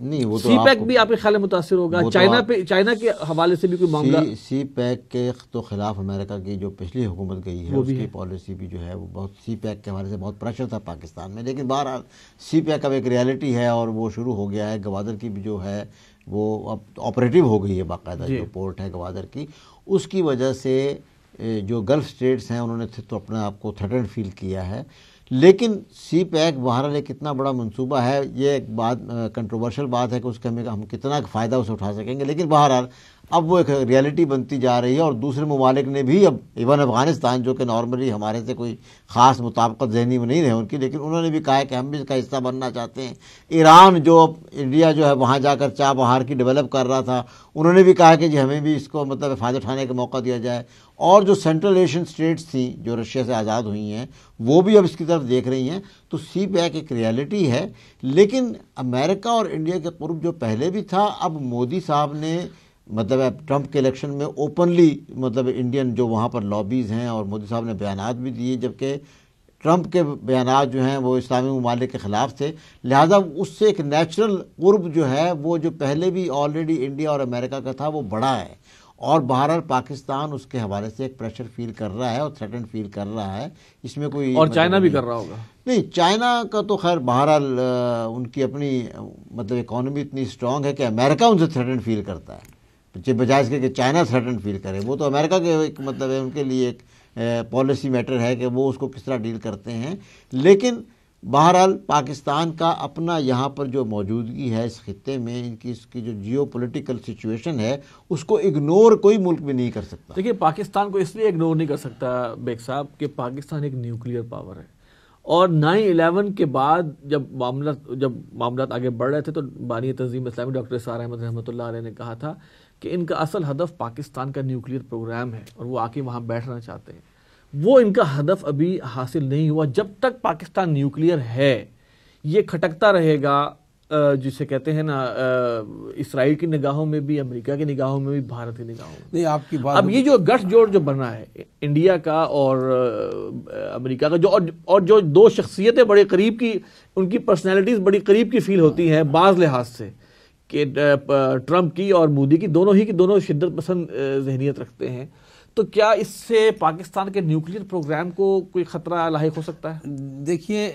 नहीं वो तो सी पैक भी आपके ख्याल मुतासर होगा तो चाइना पे चाइना के हवाले से भी कोई मामला सी, पैक के तो खिलाफ अमेरिका की जो पिछली हुकूमत गई है उसकी पॉलिसी भी जो है वो बहुत सी पैक के हवाले से बहुत प्रेशर था पाकिस्तान में लेकिन बहरहाल सी पैक अब एक रियलिटी है और वो शुरू हो गया है गवादर की भी जो है वो अब ऑपरेटिव हो गई है बाकायदा जो पोर्ट है गवादर की उसकी वजह से जो गल्फ स्टेट्स हैं उन्होंने तो अपने आप को थ्रेटन फील किया है लेकिन सी पैक बाहर एक कितना बड़ा मंसूबा है ये एक बात कंट्रोवर्शल बात है कि उसके हमें हम कितना फ़ायदा उसे उठा सकेंगे लेकिन बहरहाल अब वो एक रियलिटी बनती जा रही है और दूसरे ममालिक ने भी अब इवन अफ़गानिस्तान जो कि नॉर्मली हमारे से कोई ख़ास मुताबकत जहनी में नहीं रहे उनकी लेकिन उन्होंने भी कहा है कि हम भी इसका हिस्सा बनना चाहते हैं ईरान जो अब इंडिया जो है वहाँ जाकर चाह बहार की डेवलप कर रहा था उन्होंने भी कहा कि जी हमें भी इसको मतलब फ़ायदा उठाने का मौका दिया जाए और जो सेंट्रल एशियन स्टेट्स थी जो रशिया से आज़ाद हुई हैं वो भी अब इसकी तरफ देख रही हैं तो सी पैक एक रियलिटी है लेकिन अमेरिका और इंडिया के पूर्व जो पहले भी था अब मोदी साहब ने मतलब ट्रंप के इलेक्शन में ओपनली मतलब इंडियन जो वहाँ पर लॉबीज़ हैं और मोदी साहब ने बयान भी दिए जबकि ट्रंप के बयान जो हैं वो इस्लामी ममालिक के ख़िलाफ़ थे लिहाजा उससे एक नेचुरल उर्ब जो है वो जो पहले भी ऑलरेडी इंडिया और अमेरिका का था वो बड़ा है और बहरहाल पाकिस्तान उसके हवाले से एक प्रेशर फील कर रहा है और थ्रेटन फील कर रहा है इसमें कोई और मतलब चाइना भी कर रहा होगा नहीं चाइना का तो खैर बहरहाल उनकी अपनी मतलब इकोनॉमी इतनी स्ट्रांग है कि अमेरिका उनसे थ्रेटन फील करता है बजाय इसके कि चाइना थ्रेटन फील करे वो तो अमेरिका के एक मतलब है उनके लिए एक पॉलिसी मैटर है कि वो उसको किस तरह डील करते हैं लेकिन बहरहाल पाकिस्तान का अपना यहाँ पर जो मौजूदगी है इस खत्े में इनकी इसकी जो जियो पोलिटिकल सिचुएशन है उसको इग्नोर कोई मुल्क भी नहीं कर सकता देखिए पाकिस्तान को इसलिए इग्नोर नहीं कर सकता बेग साहब कि पाकिस्तान एक न्यूक्लियर पावर है और नाइन अलेवन के बाद जब मामला जब मामला आगे बढ़ रहे थे तो बानी तंजीम इस्लामी डॉक्टर सार अहमद रहमत ने कहा था कि इनका असल हदफ पाकिस्तान का न्यूक्लियर प्रोग्राम है और वो आके वहाँ बैठना चाहते हैं वो इनका हदफ अभी हासिल नहीं हुआ जब तक पाकिस्तान न्यूक्लियर है ये खटकता रहेगा जिसे कहते हैं ना इसराइल की निगाहों में भी अमेरिका की निगाहों में भी भारत की निगाहों में नहीं आपकी बात अब ये जो गठजोड़ जो बना है इंडिया का और अमेरिका का जो और, और जो दो शख्सियतें बड़े करीब की उनकी पर्सनैलिटीज़ बड़ी करीब की फील होती हैं बाज़ लिहाज से कि ट्रंप की और मोदी की दोनों ही की दोनों शिद्दत पसंद जहनीत रखते हैं तो क्या इससे पाकिस्तान के न्यूक्लियर प्रोग्राम को कोई ख़तरा लाक हो सकता है देखिए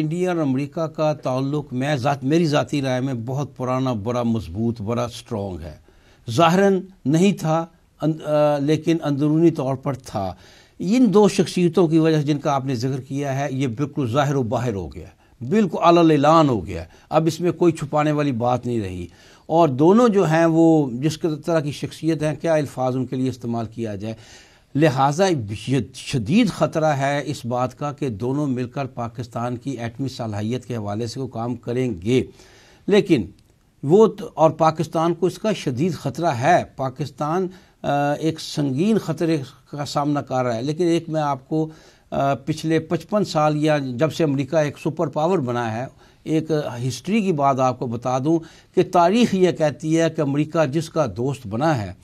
इंडिया और अमेरिका का ताल्लुक मैं जात मेरी ज़ाती राय में बहुत पुराना बड़ा मजबूत बड़ा स्ट्रॉन्ग है ज़ाहरन नहीं था अं, आ, लेकिन अंदरूनी तौर पर था इन दो शख्सियतों की वजह से जिनका आपने जिक्र किया है ये बिल्कुल ज़ाहिर बाहर हो गया बिल्कुल अलान हो गया अब इसमें कोई छुपाने वाली बात नहीं रही और दोनों जो हैं वो जिस तरह की शख्सियत हैं क्या अल्फाज उनके लिए इस्तेमाल किया जाए लिहाजा शदीद ख़तरा है इस बात का कि दोनों मिलकर पाकिस्तान की एटमी सलाहियत के हवाले से वो काम करेंगे लेकिन वो तो और पाकिस्तान को इसका शदीद ख़तरा है पाकिस्तान एक संगीन ख़तरे का सामना कर रहा है लेकिन एक मैं आपको पिछले पचपन साल या जब से अमेरिका एक सुपर पावर बना है एक हिस्ट्री की बात आपको बता दूं कि तारीख यह कहती है कि अमेरिका जिसका दोस्त बना है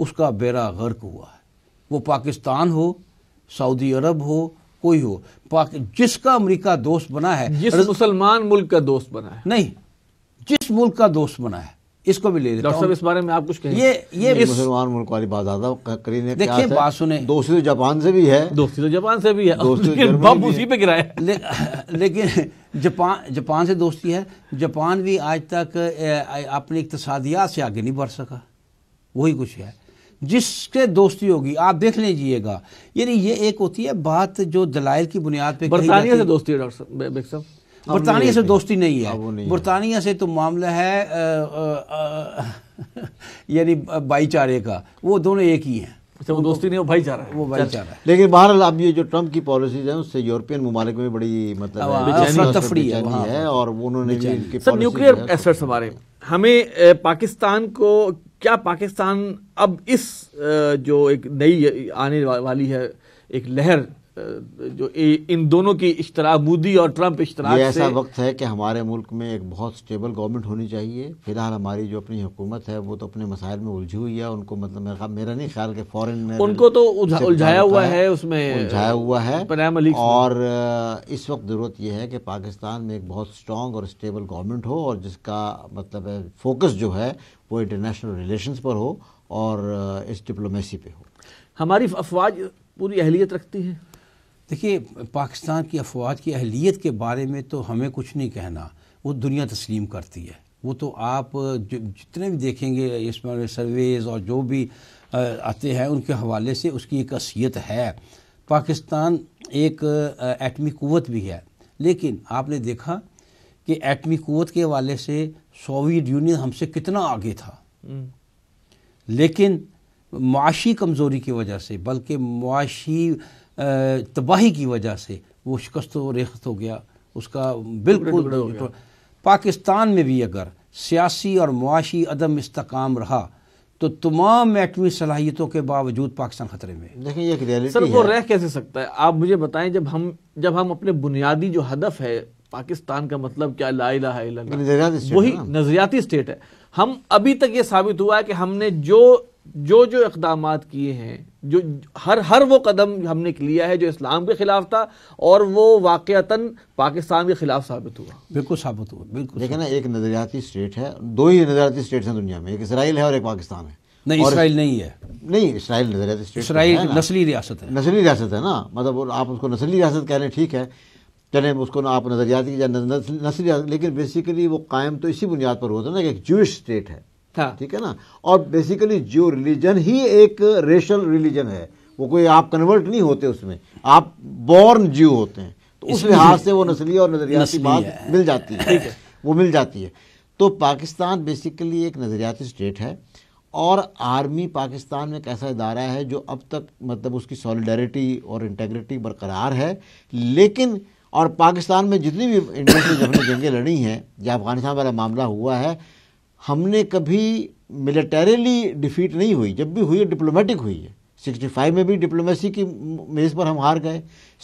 उसका बेरा गर्क हुआ है वो पाकिस्तान हो सऊदी अरब हो कोई हो पाक जिसका अमेरिका दोस्त बना है जिस मुसलमान मुल्क का दोस्त बना है नहीं जिस मुल्क का दोस्त बना है इसको भी ले लेता इस बारे में आप कुछ कहें ये ये मुसलमान मुल्क वाली बात आता करीने देखिए बात सुने दोस्ती तो जापान से भी है दोस्ती तो जापान से भी है दोस्ती तो बम उसी पे गिराया ले, लेकिन जापान जापान से दोस्ती है जापान भी आज तक अपने इकतसादियात से आगे नहीं बढ़ सका वही कुछ है जिसके दोस्ती होगी आप देख लीजिएगा यानी ये एक होती है बात जो दलाइल की बुनियाद पर दोस्ती है डॉक्टर साहब बरतानिया से दोस्ती नहीं है बरतानिया से तो मामला है यानी भाईचारे का वो दोनों एक ही हैं अच्छा, वो दोस्ती नहीं वो भाईचारा है वो भाईचारा है लेकिन बाहर अब ये जो ट्रंप की पॉलिसीज हैं उससे यूरोपियन ममालिक में बड़ी मतलब तफरी है, है और उन्होंने सर न्यूक्लियर एसेट्स हमारे हमें पाकिस्तान को क्या पाकिस्तान अब इस जो एक नई आने वाली है एक लहर जो इन दोनों की इश्तरा मोदी और ट्रंप इश्तरा ऐसा वक्त है कि हमारे मुल्क में एक बहुत स्टेबल गवर्नमेंट होनी चाहिए फिलहाल हमारी जो अपनी हुकूमत है वो तो अपने मसाइल में उलझी हुई है उनको मतलब मेरा मेरा नहीं ख्याल कि फॉरेन में उनको तो उलझाया हुआ है उसमें उलझाया हुआ है और इस वक्त ज़रूरत यह है कि पाकिस्तान में एक बहुत स्ट्रॉन्ग और स्टेबल गवर्नमेंट हो और जिसका मतलब फोकस जो है वो इंटरनेशनल रिलेशन पर हो और इस डिप्लोमेसी पे हो हमारी अफवाज पूरी अहलियत रखती है देखिए पाकिस्तान की अफवाज की अहलियत के बारे में तो हमें कुछ नहीं कहना वो दुनिया तस्लीम करती है वो तो आप जितने भी देखेंगे इसमें सर्वेज़ और जो भी आते हैं उनके हवाले से उसकी एक असियत है पाकिस्तान एक एटमी क़वत भी है लेकिन आपने देखा कि एटमी क़वत के हवाले से सोवियत यूनियन हमसे कितना आगे था हम्म। लेकिन माशी कमज़ोरी की वजह से बल्कि माशी तबाही की वजह से वो शिकस्त व रेखत हो गया उसका बिल्कुल पाकिस्तान में भी अगर सियासी और मुआशी अदम इस्तकाम रहा तो तमाम एटमी सलाहियतों के बावजूद पाकिस्तान खतरे में लेकिन ये सर वो रह कैसे सकता है आप मुझे बताएं जब हम जब हम अपने बुनियादी जो हदफ है पाकिस्तान का मतलब क्या ला वही नजरियाती स्टेट है हम अभी तक ये साबित हुआ है कि हमने जो जो जो इकदाम किए हैं जो हर हर वो कदम हमने लिया है जो इस्लाम के ख़िलाफ़ था और वो वाक़ता पाकिस्तान के ख़िलाफ़ साबित हुआ बिल्कुल साबित हुआ बिल्कुल देखिए ना एक नज़रियाती स्टेट है दो ही नज़रियाती स्टेट्स हैं दुनिया में एक इसराइल है और एक पाकिस्तान है नहीं इसराइल नहीं है नहीं इसराइल नजरियाती स्टेट तो इसराइल नस्ली रियासत है नस्ली रियासत है ना मतलब आप उसको नस्ली रियासत कह रहे हैं ठीक है चले उसको ना आप नजरियाती नस्ली लेकिन बेसिकली वो कायम तो इसी बुनियाद पर होता है ना कि एक जूश स्टेट है था ठीक है ना और बेसिकली जो रिलीजन ही एक रेशल रिलीजन है वो कोई आप कन्वर्ट नहीं होते उसमें आप बॉर्न जीव होते हैं तो उस लिहाज से वो नस्ली और नजरियाती बात मिल जाती है ठीक है वो मिल जाती है तो पाकिस्तान बेसिकली एक नज़रियाती स्टेट है और आर्मी पाकिस्तान में एक ऐसा इदारा है जो अब तक मतलब उसकी सॉलिडरिटी और इंटेग्रिटी बरकरार है लेकिन और पाकिस्तान में जितनी भी इंडिया ने जंगें लड़ी हैं या अफगानिस्तान वाला मामला हुआ है हमने कभी मिलिटरीली डिफीट नहीं हुई जब भी हुई है डिप्लोमेटिक हुई है 65 में भी डिप्लोमेसी की मेज़ पर हम हार गए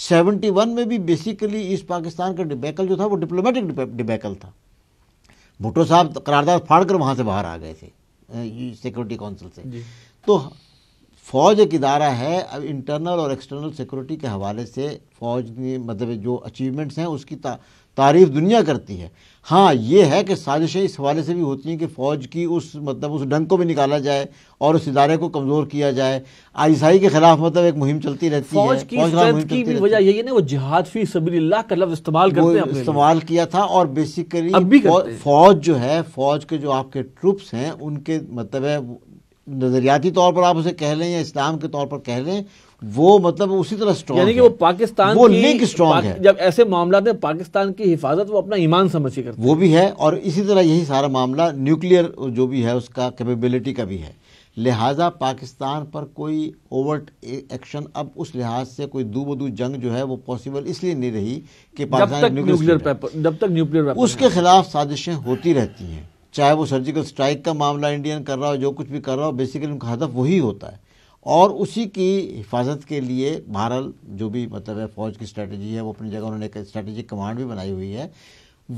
71 में भी बेसिकली इस पाकिस्तान का डिबैकल जो था वो डिप्लोमेटिक डिबैकल था भुटो साहब करारदाद फाड़ कर वहाँ से बाहर आ गए थे सिक्योरिटी काउंसिल से तो फौज एक इदारा है अब इंटरनल और एक्सटर्नल सिक्योरिटी के हवाले से फौज ने मतलब जो अचीवमेंट्स हैं उसकी तारीफ दुनिया करती है हाँ ये है कि साजिशें इस हवाले से भी होती हैं कि फ़ौज की उस मतलब उस डंग को भी निकाला जाए और उस इदारे को कमज़ोर किया जाए आईसाई के खिलाफ मतलब एक मुहिम चलती रहती फौज है की, फौज की, की भी वजह यही ना वो जिहाद फी सबील्ला का लफ्ज इस्तेमाल करते हैं इस्तेमाल किया था और बेसिकली फौज जो है फौज के जो आपके ट्रुप्स हैं उनके मतलब है नज़रियाती तौर पर आप उसे कह लें या इस्लाम के तौर पर कह लें वो मतलब उसी तरह स्ट्रॉन्ग यानी कि वो पाकिस्तान वो लिंक स्ट्रॉन्ग है जब ऐसे मामला में पाकिस्तान की हिफाजत वो अपना ईमान समझ के करते वो भी है और इसी तरह यही सारा मामला न्यूक्लियर जो भी है उसका कैपेबिलिटी का भी है लिहाजा पाकिस्तान पर कोई ओवरट एक्शन अब उस लिहाज से कोई दूबदू जंग जो है वो पॉसिबल इसलिए नहीं रही कि पाकिस्तान न्यूक्लियर जब तक न्यूक्लियर उसके खिलाफ साजिशें होती रहती हैं चाहे वो सर्जिकल स्ट्राइक का मामला इंडियन कर रहा हो जो कुछ भी कर रहा हो बेसिकली उनका हदफ वही होता है और उसी की हिफाजत के लिए भारत जो भी मतलब है फ़ौज की स्ट्रेटजी है वो अपनी जगह उन्होंने एक स्ट्रेटजिक कमांड भी बनाई हुई है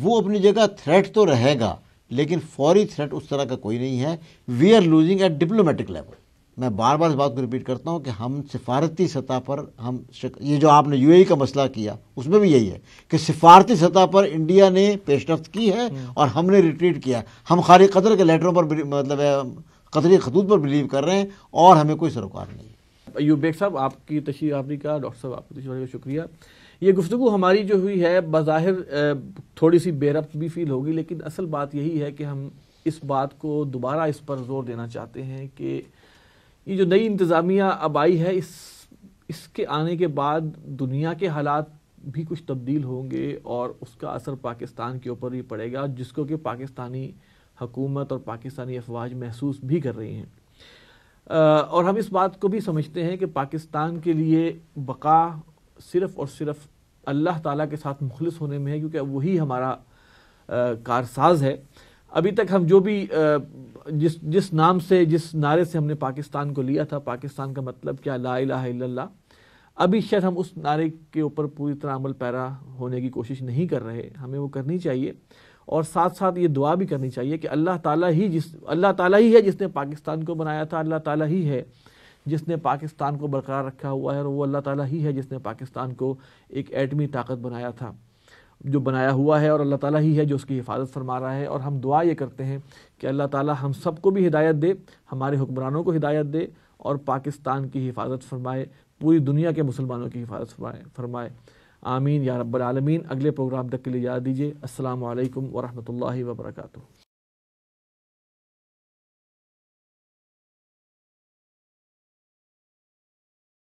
वो अपनी जगह थ्रेट तो रहेगा लेकिन फौरी थ्रेट उस तरह का कोई नहीं है we are losing at diplomatic level मैं बार बार इस बात को रिपीट करता हूँ कि हम सिफारती सतह पर हम ये जो आपने यू e का मसला किया उसमें भी यही है कि सिफारती सतह पर इंडिया ने पेशरफ की है हम्म। और हमने रिट्रीट किया हम खाली कदर के लेटरों पर मतलब कतरी खतूत पर बिलीव कर रहे हैं और हमें कोई सरोकार नहीं यू बेग साहब आपकी तशी आपने कहा डॉक्टर साहब आपकी तशरी का शुक्रिया ये गुफ्तु हमारी जो हुई है बज़ाहिर थोड़ी सी बेरफ्त भी फील होगी लेकिन असल बात यही है कि हम इस बात को दोबारा इस पर जोर देना चाहते हैं कि ये जो नई इंतज़ामिया अब आई है इस इसके आने के बाद दुनिया के हालात भी कुछ तब्दील होंगे और उसका असर पाकिस्तान के ऊपर ही पड़ेगा जिसको कि पाकिस्तानी हकूमत और पाकिस्तानी अफवाज महसूस भी कर रही हैं और हम इस बात को भी समझते हैं कि पाकिस्तान के लिए बका सिर्फ़ और सिर्फ अल्लाह ताला के साथ मुखलिस होने में है क्योंकि वही हमारा कारसाज है अभी तक हम जो भी जिस जिस नाम से जिस नारे से हमने पाकिस्तान को लिया था पाकिस्तान का मतलब क्या ला ला अभी शायद हम उस नारे के ऊपर पूरी तरह अमल पैरा होने की कोशिश नहीं कर रहे हमें वो करनी चाहिए और साथ साथ ये दुआ भी करनी चाहिए कि अल्लाह ताला ही जिस अल्लाह ताला ही है जिसने पाकिस्तान को बनाया था अल्लाह ताला ही है जिसने पाकिस्तान को बरकरार रखा हुआ है और वो अल्लाह ताला ही है जिसने पाकिस्तान को एक एटमी ताकत बनाया था जो बनाया हुआ है और अल्लाह ताला ही है जो उसकी हिफाजत फरमा रहा है और हम दुआ ये करते हैं कि अल्लाह ताला हम सबको भी हिदायत दे हमारे हुक्मरानों को हिदायत दे और पाकिस्तान की हिफाजत फरमाए पूरी दुनिया के मुसलमानों की हिफाजत फरमाए फरमाए आमीन या रब्बल आलमीन अगले प्रोग्राम तक के लिए याद दीजिए असल वरहमल वर्का